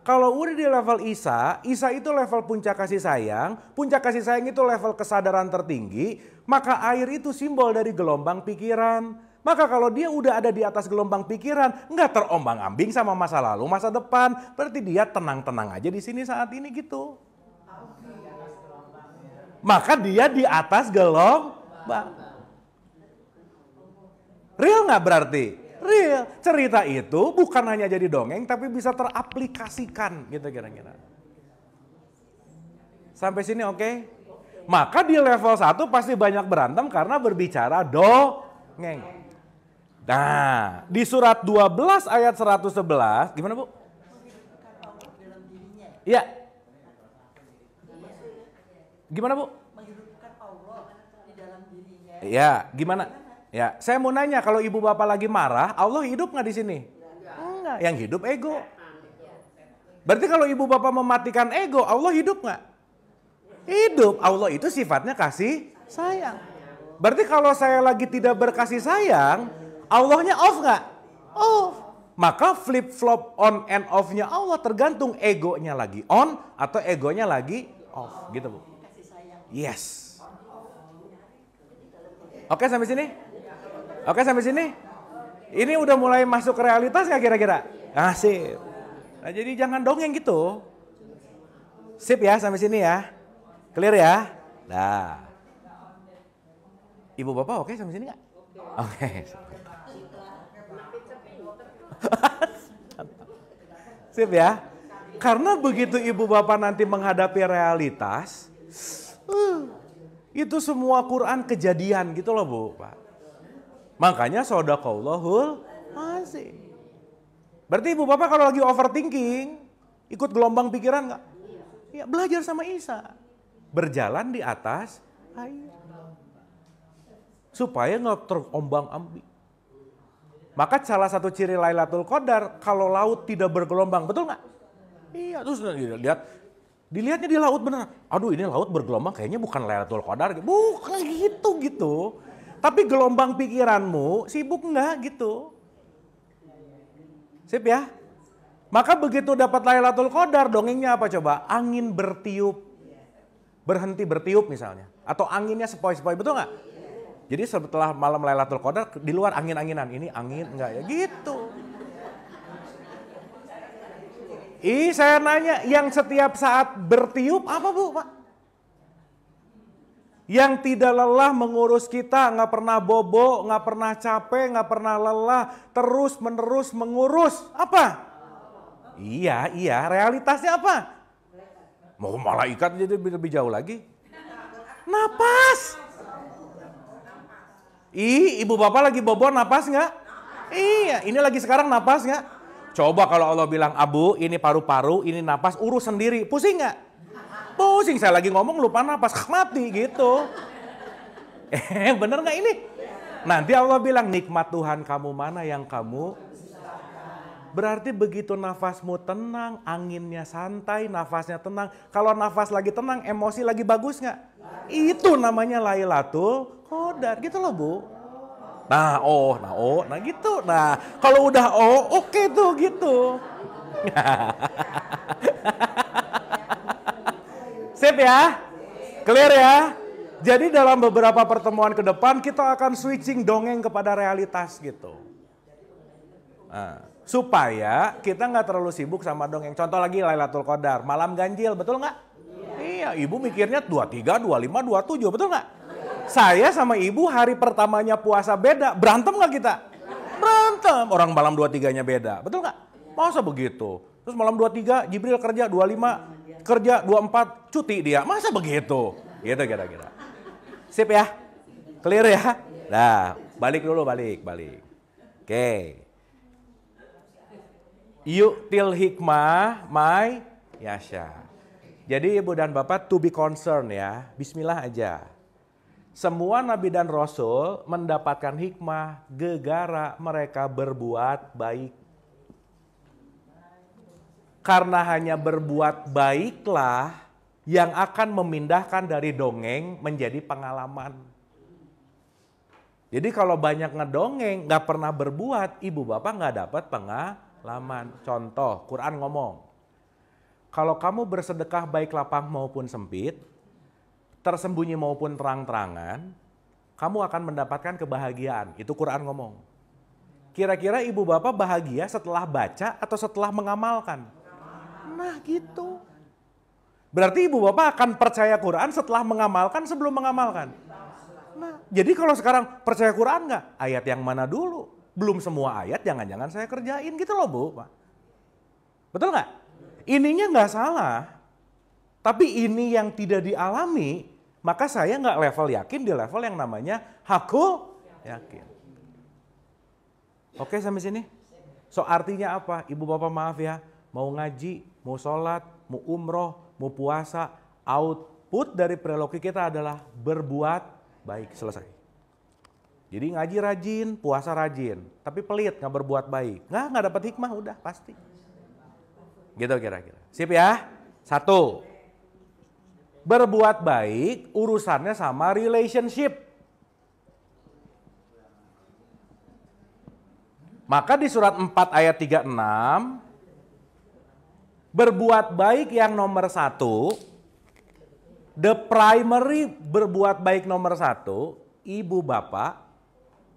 kalau udah di level Isa, Isa itu level puncak kasih sayang, puncak kasih sayang itu level kesadaran tertinggi, maka air itu simbol dari gelombang pikiran. Maka kalau dia udah ada di atas gelombang pikiran, nggak terombang ambing sama masa lalu, masa depan. Berarti dia tenang-tenang aja di sini saat ini gitu. Maka dia di atas gelombang. Real nggak berarti? real. Cerita itu bukan hanya jadi dongeng tapi bisa teraplikasikan gitu kira-kira. Sampai sini oke? Okay? Maka di level 1 pasti banyak berantem karena berbicara dongeng. Nah, di surat 12 ayat 111, gimana Bu? Iya. Gimana Bu? Menghidupkan Allah di dalam dirinya. Iya, gimana? Ya, saya mau nanya kalau ibu bapak lagi marah, Allah hidup nggak di sini? Enggak. Yang hidup ego. Berarti kalau ibu bapak mematikan ego, Allah hidup nggak? Hidup. Allah itu sifatnya kasih sayang. Berarti kalau saya lagi tidak berkasih sayang, Allahnya off nggak? Off. Maka flip flop on and offnya Allah tergantung egonya lagi on atau egonya lagi off, gitu bu. Yes. Oke sampai sini. Oke sampai sini? Ini udah mulai masuk ke realitas nggak kira-kira? Asik. Ah, nah jadi jangan dongeng gitu. Sip ya sampai sini ya. Clear ya? Nah. Ibu bapak oke sampai sini nggak? Oke. *laughs* Sip ya. Karena begitu ibu bapak nanti menghadapi realitas, uh, itu semua Quran kejadian gitu loh bu. Pak. Makanya sodakallahul azim. Berarti ibu bapak kalau lagi overthinking, ikut gelombang pikiran nggak? Ya belajar sama Isa. Berjalan di atas air. Supaya nggak terombang ambing. Maka salah satu ciri Lailatul Qadar kalau laut tidak bergelombang, betul nggak? Iya, terus lihat dilihatnya di laut bener. Aduh, ini laut bergelombang kayaknya bukan Lailatul Qadar. Bukan gitu gitu. Tapi gelombang pikiranmu sibuk enggak gitu? Sip ya? Maka begitu dapat Lailatul Qadar, dongengnya apa coba? Angin bertiup. Berhenti bertiup misalnya. Atau anginnya sepoi-sepoi, betul enggak? Jadi setelah malam Lailatul Qadar, di luar angin-anginan. Ini angin enggak ya? Gitu. Ih saya nanya, yang setiap saat bertiup apa bu? Pak? yang tidak lelah mengurus kita, nggak pernah bobo, nggak pernah capek, nggak pernah lelah, terus menerus mengurus apa? Iya, iya. Realitasnya apa? Mau malaikat jadi lebih jauh lagi. Napas. Ih, ibu bapak lagi bobo napas nggak? Iya, ini lagi sekarang napas nggak? Coba kalau Allah bilang, Abu, ini paru-paru, ini napas, urus sendiri. Pusing nggak? pusing saya lagi ngomong lupa nafas *laughs* mati gitu eh bener nggak ini nanti Allah bilang nikmat Tuhan kamu mana yang kamu Berarti begitu nafasmu tenang, anginnya santai, nafasnya tenang. Kalau nafas lagi tenang, emosi lagi bagus nggak? Itu namanya Lailatul Qadar. Gitu loh, Bu. Nah, oh, nah, oh, nah gitu. Nah, kalau udah oh, oke okay tuh gitu. *laughs* Sip ya? Clear ya? Jadi dalam beberapa pertemuan ke depan kita akan switching dongeng kepada realitas gitu. Nah, supaya kita nggak terlalu sibuk sama dongeng. Contoh lagi Lailatul Qadar, malam ganjil, betul nggak? Iya, ibu mikirnya 23, 25, 27, betul nggak? Saya sama ibu hari pertamanya puasa beda, berantem nggak kita? Berantem, orang malam 23-nya beda, betul nggak? Masa begitu? Terus malam 23, Jibril kerja 25, kerja 24 cuti dia. Masa begitu? Gitu kira-kira. Gitu, gitu. Sip ya? Clear ya? Nah, balik dulu, balik, balik. Oke. Okay. Yuk til hikmah, my yasha. Jadi ibu dan bapak to be concerned ya. Bismillah aja. Semua nabi dan rasul mendapatkan hikmah gegara mereka berbuat baik karena hanya berbuat baiklah yang akan memindahkan dari dongeng menjadi pengalaman. Jadi kalau banyak ngedongeng, nggak pernah berbuat, ibu bapak nggak dapat pengalaman. Contoh, Quran ngomong, kalau kamu bersedekah baik lapang maupun sempit, tersembunyi maupun terang-terangan, kamu akan mendapatkan kebahagiaan. Itu Quran ngomong. Kira-kira ibu bapak bahagia setelah baca atau setelah mengamalkan? Nah gitu. Berarti ibu bapak akan percaya Quran setelah mengamalkan sebelum mengamalkan. Nah, jadi kalau sekarang percaya Quran nggak? Ayat yang mana dulu? Belum semua ayat, jangan-jangan saya kerjain gitu loh bu. Pak. Betul nggak? Ininya nggak salah, tapi ini yang tidak dialami, maka saya nggak level yakin di level yang namanya hakul yakin. Oke sampai sini? So artinya apa? Ibu bapak maaf ya, mau ngaji mau sholat, mau umroh, mau puasa, output dari preloki kita adalah berbuat baik. Selesai. Jadi ngaji rajin, puasa rajin, tapi pelit nggak berbuat baik, nggak nggak dapat hikmah udah pasti. Gitu kira-kira. Sip ya. Satu. Berbuat baik urusannya sama relationship. Maka di surat 4 ayat 36 Berbuat baik yang nomor satu, the primary berbuat baik nomor satu, ibu bapak,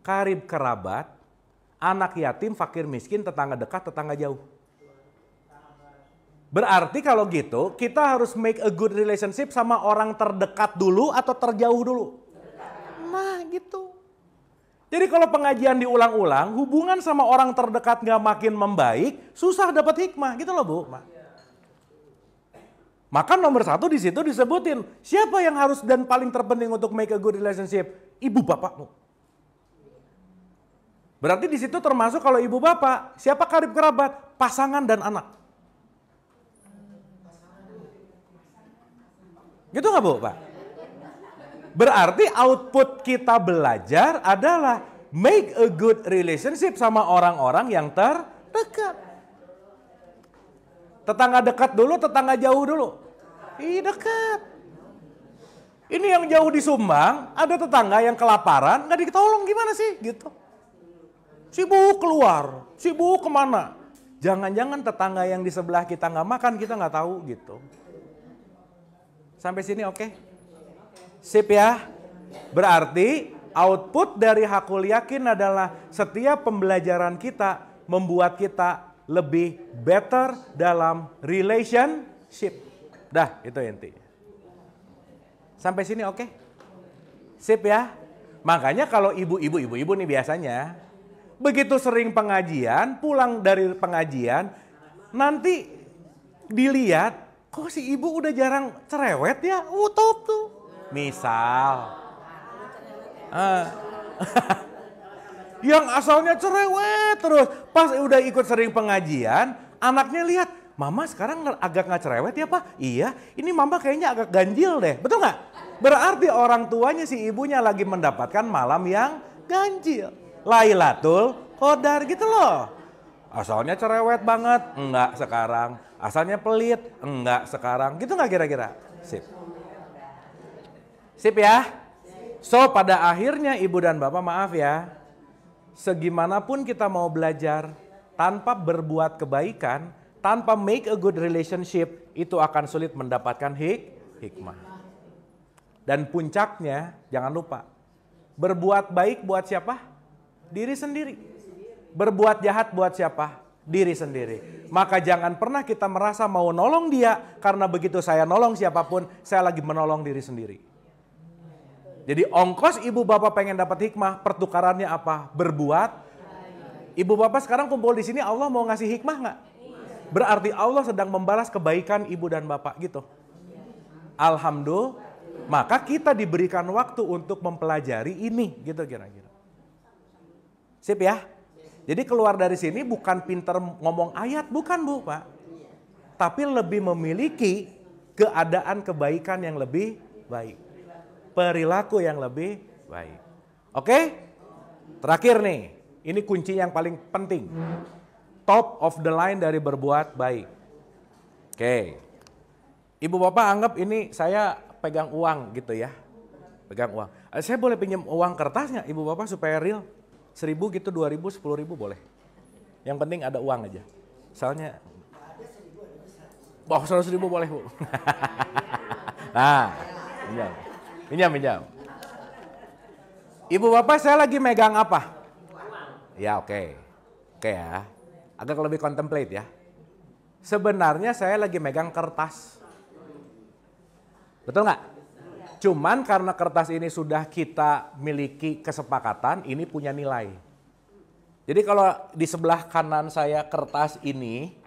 karib kerabat, anak yatim, fakir miskin, tetangga dekat, tetangga jauh. Berarti kalau gitu kita harus make a good relationship sama orang terdekat dulu atau terjauh dulu? Nah gitu. Jadi kalau pengajian diulang-ulang, hubungan sama orang terdekat gak makin membaik, susah dapat hikmah gitu loh Bu. Maka nomor satu di situ disebutin siapa yang harus dan paling terpenting untuk make a good relationship? Ibu bapakmu. Berarti di situ termasuk kalau ibu bapak, siapa karib kerabat? Pasangan dan anak. Gitu nggak bu pak? Berarti output kita belajar adalah make a good relationship sama orang-orang yang terdekat. Tetangga dekat dulu, tetangga jauh dulu. Ih dekat. Ini yang jauh di Sumbang, ada tetangga yang kelaparan, nggak ditolong gimana sih gitu. Sibuk keluar, sibuk kemana. Jangan-jangan tetangga yang di sebelah kita nggak makan, kita nggak tahu gitu. Sampai sini oke? Okay? Sip ya? Berarti output dari hakul yakin adalah setiap pembelajaran kita membuat kita lebih better dalam relationship. Dah, itu inti. Sampai sini oke? Okay? Sip ya? Makanya kalau ibu-ibu, ibu-ibu nih biasanya, begitu sering pengajian, pulang dari pengajian, nanti dilihat, kok si ibu udah jarang cerewet ya? Utop tuh. Misal. Uh, *laughs* yang asalnya cerewet terus. Pas udah ikut sering pengajian, anaknya lihat, mama sekarang agak nggak cerewet ya pak? Iya, ini mama kayaknya agak ganjil deh, betul nggak? Berarti orang tuanya si ibunya lagi mendapatkan malam yang ganjil. Lailatul Qadar gitu loh. Asalnya cerewet banget, enggak sekarang. Asalnya pelit, enggak sekarang. Gitu nggak kira-kira? Sip. Sip ya? So pada akhirnya ibu dan bapak maaf ya. Segimanapun kita mau belajar, tanpa berbuat kebaikan, tanpa make a good relationship itu akan sulit mendapatkan hik hikmah. Dan puncaknya jangan lupa berbuat baik buat siapa? Diri sendiri. Berbuat jahat buat siapa? Diri sendiri. Maka jangan pernah kita merasa mau nolong dia karena begitu saya nolong siapapun saya lagi menolong diri sendiri. Jadi ongkos ibu bapak pengen dapat hikmah, pertukarannya apa? Berbuat. Ibu bapak sekarang kumpul di sini Allah mau ngasih hikmah nggak? Berarti Allah sedang membalas kebaikan ibu dan bapak gitu. Alhamdulillah. Maka kita diberikan waktu untuk mempelajari ini gitu kira-kira. Sip ya? Jadi keluar dari sini bukan pinter ngomong ayat, bukan Bu, Pak. Tapi lebih memiliki keadaan kebaikan yang lebih baik. Perilaku yang lebih baik. Oke? Terakhir nih, ini kunci yang paling penting top of the line dari berbuat baik. Oke. Okay. Ibu bapak anggap ini saya pegang uang gitu ya. Pegang uang. Eh, saya boleh pinjam uang kertasnya ibu bapak supaya real. Seribu gitu, dua ribu, sepuluh ribu boleh. Yang penting ada uang aja. Soalnya. Oh, seratus ribu boleh bu. *laughs* nah, pinjam. Pinjam, pinjam. Ibu bapak saya lagi megang apa? Ya oke. Okay. Oke okay, ya. Agak lebih contemplate ya. Sebenarnya saya lagi megang kertas. Betul nggak? Cuman karena kertas ini sudah kita miliki kesepakatan, ini punya nilai. Jadi kalau di sebelah kanan saya kertas ini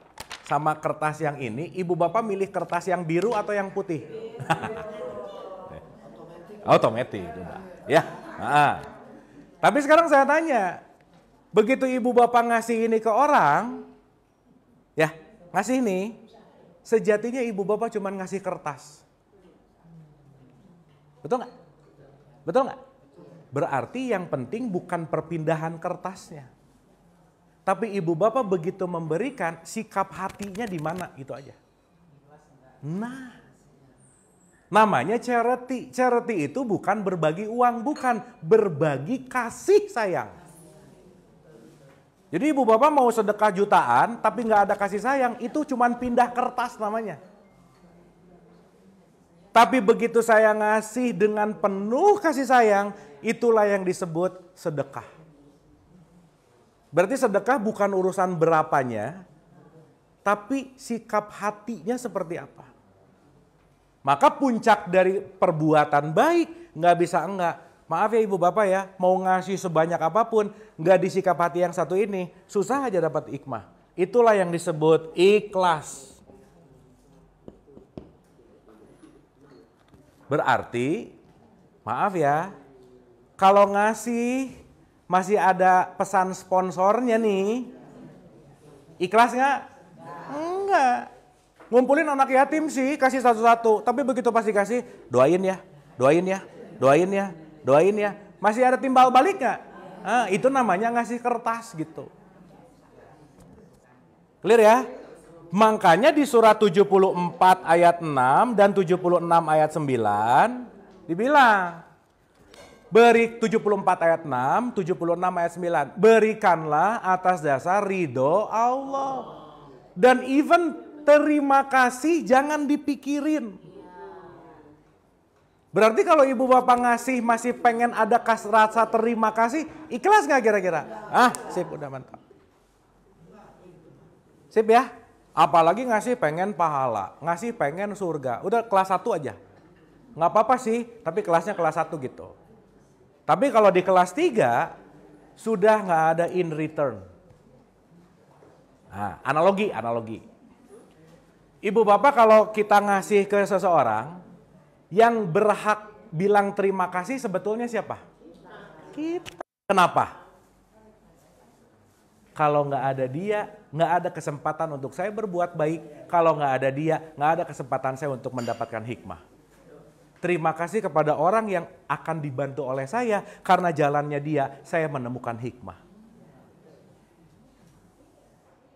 sama kertas yang ini, ibu bapak milih kertas yang biru atau yang putih? Otomatis. Otomatis, ya. Ah. Tapi sekarang saya tanya, Begitu ibu bapak ngasih ini ke orang, ya ngasih ini, sejatinya ibu bapak cuma ngasih kertas. Betul nggak? Betul nggak? Berarti yang penting bukan perpindahan kertasnya. Tapi ibu bapak begitu memberikan sikap hatinya di mana itu aja. Nah, namanya charity. Charity itu bukan berbagi uang, bukan berbagi kasih sayang. Jadi ibu bapak mau sedekah jutaan tapi nggak ada kasih sayang, itu cuman pindah kertas namanya. Tapi begitu saya ngasih dengan penuh kasih sayang, itulah yang disebut sedekah. Berarti sedekah bukan urusan berapanya, tapi sikap hatinya seperti apa. Maka puncak dari perbuatan baik nggak bisa enggak Maaf ya ibu bapak ya, mau ngasih sebanyak apapun, nggak disikap hati yang satu ini, susah aja dapat hikmah. Itulah yang disebut ikhlas. Berarti, maaf ya, kalau ngasih masih ada pesan sponsornya nih, ikhlas nggak? Enggak. Ngumpulin anak yatim sih, kasih satu-satu. Tapi begitu pasti kasih, doain ya, doain ya, doain ya, doain ya. Masih ada timbal balik nggak? Nah, itu namanya ngasih kertas gitu. Clear ya? Makanya di surat 74 ayat 6 dan 76 ayat 9 dibilang Beri 74 ayat 6, 76 ayat 9. Berikanlah atas dasar ridho Allah. Dan even terima kasih jangan dipikirin. Berarti kalau ibu bapak ngasih masih pengen ada kas rasa terima kasih, ikhlas nggak kira-kira? Ah, sip udah mantap. Sip ya. Apalagi ngasih pengen pahala, ngasih pengen surga. Udah kelas satu aja. Nggak apa-apa sih, tapi kelasnya kelas satu gitu. Tapi kalau di kelas tiga sudah nggak ada in return. Nah, analogi, analogi. Ibu bapak kalau kita ngasih ke seseorang, yang berhak bilang terima kasih sebetulnya siapa? Kita. Kenapa? Kalau nggak ada dia, nggak ada kesempatan untuk saya berbuat baik. Kalau nggak ada dia, nggak ada kesempatan saya untuk mendapatkan hikmah. Terima kasih kepada orang yang akan dibantu oleh saya karena jalannya dia, saya menemukan hikmah.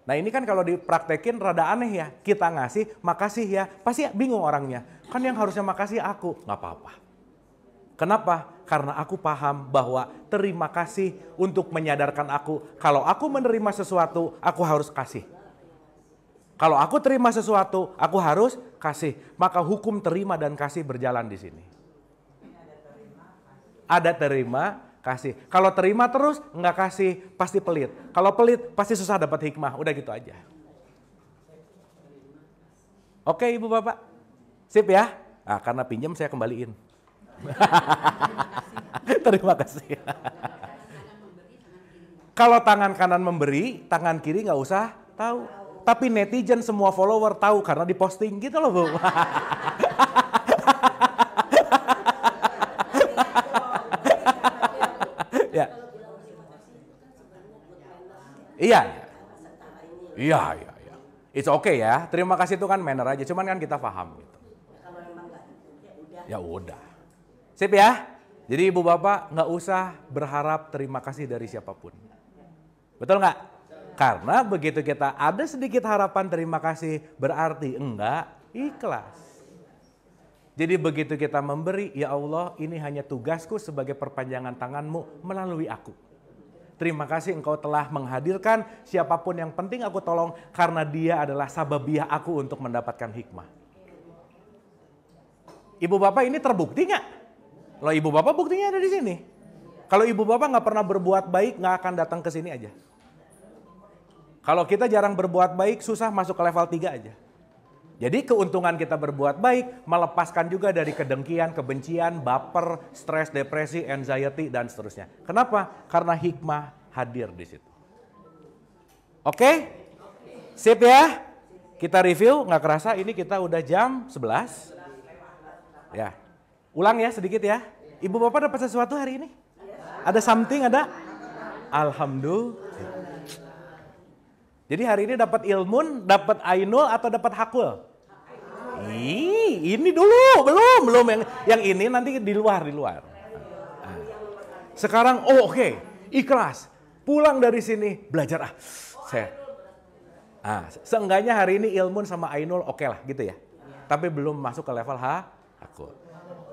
Nah ini kan kalau dipraktekin rada aneh ya. Kita ngasih, makasih ya. Pasti ya, bingung orangnya Kan yang harusnya makasih aku. Nggak apa-apa. Kenapa? Karena aku paham bahwa terima kasih untuk menyadarkan aku. Kalau aku menerima sesuatu, aku harus kasih. Kalau aku terima sesuatu, aku harus kasih. Maka hukum terima dan kasih berjalan di sini. Ada terima, kasih. Kalau terima terus, nggak kasih, pasti pelit. Kalau pelit, pasti susah dapat hikmah. Udah gitu aja. Oke, Ibu Bapak. Sip ya? Nah, karena pinjam saya kembaliin. *laughs* Terima kasih. Kalau tangan kanan memberi, tangan kiri nggak usah tahu. Tapi netizen semua follower tahu karena diposting gitu loh, Bu. *laughs* ya. Iya, iya. Iya, iya, iya. It's okay ya. Terima kasih itu kan manner aja. Cuman kan kita paham gitu. Ya udah. Sip ya? Jadi ibu bapak nggak usah berharap terima kasih dari siapapun. Betul nggak? Karena begitu kita ada sedikit harapan terima kasih berarti enggak ikhlas. Jadi begitu kita memberi, ya Allah ini hanya tugasku sebagai perpanjangan tanganmu melalui aku. Terima kasih engkau telah menghadirkan siapapun yang penting aku tolong karena dia adalah sababiah aku untuk mendapatkan hikmah. Ibu bapak ini terbukti nggak? Kalau ibu bapak buktinya ada di sini. Kalau ibu bapak nggak pernah berbuat baik, nggak akan datang ke sini aja. Kalau kita jarang berbuat baik, susah masuk ke level 3 aja. Jadi keuntungan kita berbuat baik melepaskan juga dari kedengkian, kebencian, baper, stres, depresi, anxiety dan seterusnya. Kenapa? Karena hikmah hadir di situ. Oke? Okay? Sip ya? Kita review, nggak kerasa ini kita udah jam 11. Ya. Ulang ya sedikit ya. Ibu bapak dapat sesuatu hari ini? Ada something, ada? Alhamdulillah. Jadi hari ini dapat ilmun, dapat ainul atau dapat hakul? Ih, ini dulu, belum, belum yang yang ini nanti di luar, di luar. Ah. Sekarang oh oke, okay. ikhlas. Pulang dari sini belajar ah. Saya Ah, seenggaknya hari ini ilmun sama ainul oke okay lah gitu ya. Tapi belum masuk ke level H Hakul.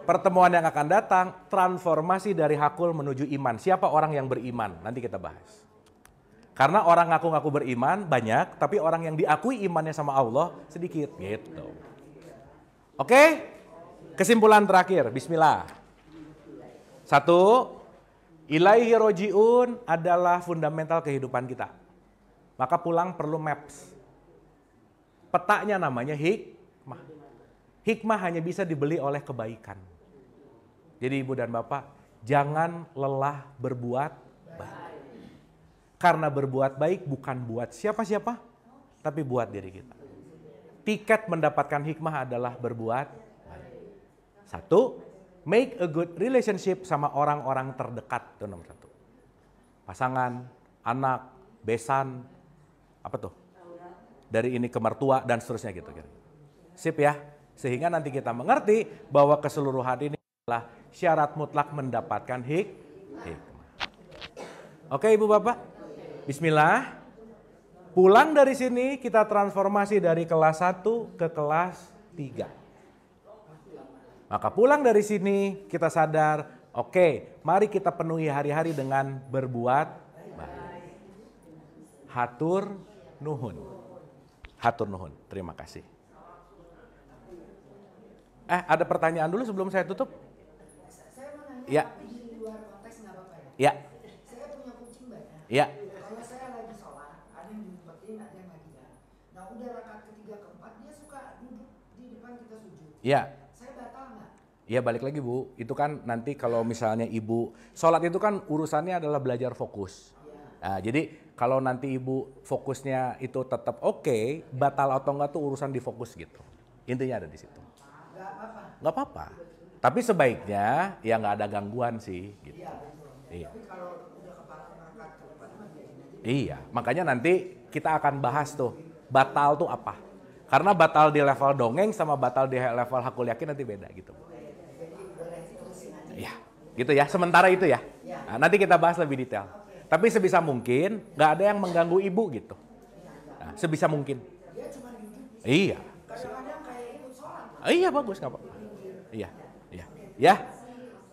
Pertemuan yang akan datang, transformasi dari Hakul menuju iman. Siapa orang yang beriman? Nanti kita bahas. Karena orang ngaku-ngaku beriman banyak, tapi orang yang diakui imannya sama Allah sedikit gitu. Oke? Kesimpulan terakhir, bismillah. Satu, ilaihi rojiun adalah fundamental kehidupan kita. Maka pulang perlu maps. Petanya namanya hikmah. Hikmah hanya bisa dibeli oleh kebaikan. Jadi ibu dan bapak, jangan lelah berbuat baik. Karena berbuat baik bukan buat siapa-siapa, tapi buat diri kita. Tiket mendapatkan hikmah adalah berbuat baik. Satu, make a good relationship sama orang-orang terdekat. Itu nomor satu. Pasangan, anak, besan, apa tuh? Dari ini ke mertua dan seterusnya gitu. Sip ya. Sehingga nanti kita mengerti bahwa keseluruhan ini adalah syarat mutlak mendapatkan hik hikmah. Oke Ibu Bapak, Bismillah. Pulang dari sini kita transformasi dari kelas 1 ke kelas 3. Maka pulang dari sini kita sadar, oke, mari kita penuhi hari-hari dengan berbuat baik. Hatur nuhun. Hatur nuhun. Terima kasih. Eh, ada pertanyaan dulu sebelum saya tutup. Saya mau nanya, ya. di luar konteks nggak apa-apa ya? Ya. Saya punya kucing banyak. Ya. ya. Kalau saya lagi sholat, ada yang diumpetin, ada yang lagi jalan. Nah, udah rakaat ketiga keempat, dia suka duduk di depan kita sujud. Iya. Saya batal nggak? Ya balik lagi Bu, itu kan nanti kalau misalnya Ibu, sholat itu kan urusannya adalah belajar fokus. Ya. Nah, jadi kalau nanti Ibu fokusnya itu tetap oke, okay, batal atau enggak tuh urusan difokus gitu. Intinya ada di situ nggak apa-apa. Tapi sebaiknya ya nggak ada gangguan sih. Gitu. Iya. Iya. iya. Makanya nanti kita akan bahas tuh batal tuh apa. Karena batal di level dongeng sama batal di level hakul yakin nanti beda gitu. Oh, iya, iya. iya. Gitu ya. Sementara itu ya. Nah, nanti kita bahas lebih detail. Tapi sebisa mungkin nggak ada yang mengganggu ibu gitu. Nah, sebisa mungkin. Iya. Iya bagus nggak apa-apa. Iya, iya, ya.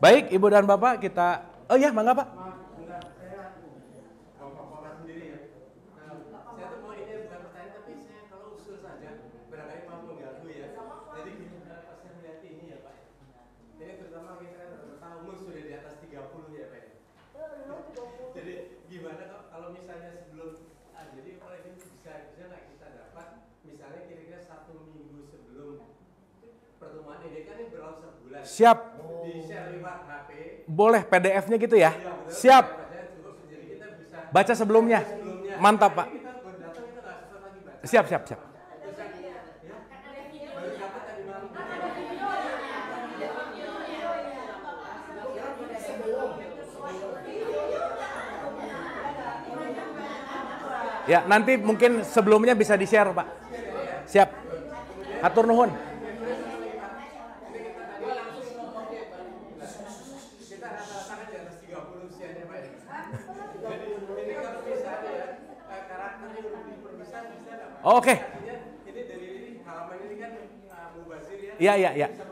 Baik, Ibu dan Bapak kita. Oh ya, mangga Pak. Siap. Boleh PDF-nya gitu ya? Iya, siap. Iya, baca sebelumnya. Mantap, Pak. Siap, siap, siap. Ya, nanti mungkin sebelumnya bisa di-share, Pak. Siap. Atur nuhun. Oke. Kan, ah, ya. Iya, iya, iya. Kan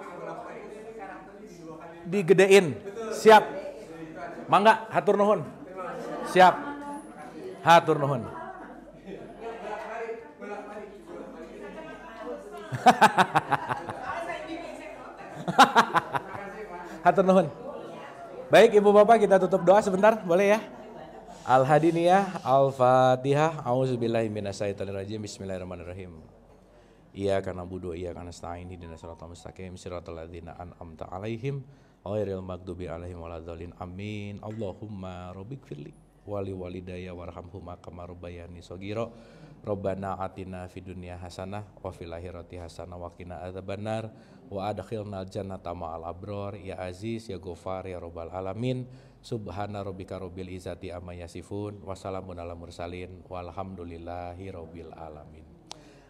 Digedein. Siap. Mangga, hatur nuhun. Siap. Hatur nuhun. *laughs* hatur nuhun. Baik, Ibu Bapak kita tutup doa sebentar, boleh ya? Al-Hadiniyah, Al-Fatihah, A'udzubillahi minasyaitonirrajim. Bismillahirrahmanirrahim. Iya karena budu, iya karena stain hidina siratal mustaqim, siratul ladzina an'amta alaihim, ghairil maghdubi alaihim waladhdallin. Amin. Allahumma rabbighfirli wali walidayya warhamhuma kama rabbayani shaghira. Rabbana atina fid dunya hasanah wa fil akhirati hasanah wa qina adzabannar wa adkhilnal jannata ma'al abrar ya aziz ya ghafar ya rabbal alamin. Subhana rabbika rabbil izzati amma yasifun wassalamu ala mursalin walhamdulillahi rabbil alamin.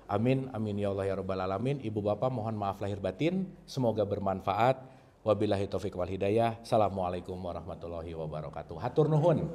Amin amin ya Allah ya rabbal alamin. Ibu bapak mohon maaf lahir batin, semoga bermanfaat. Wabillahi taufik wal hidayah. Assalamualaikum warahmatullahi wabarakatuh. Hatur nuhun.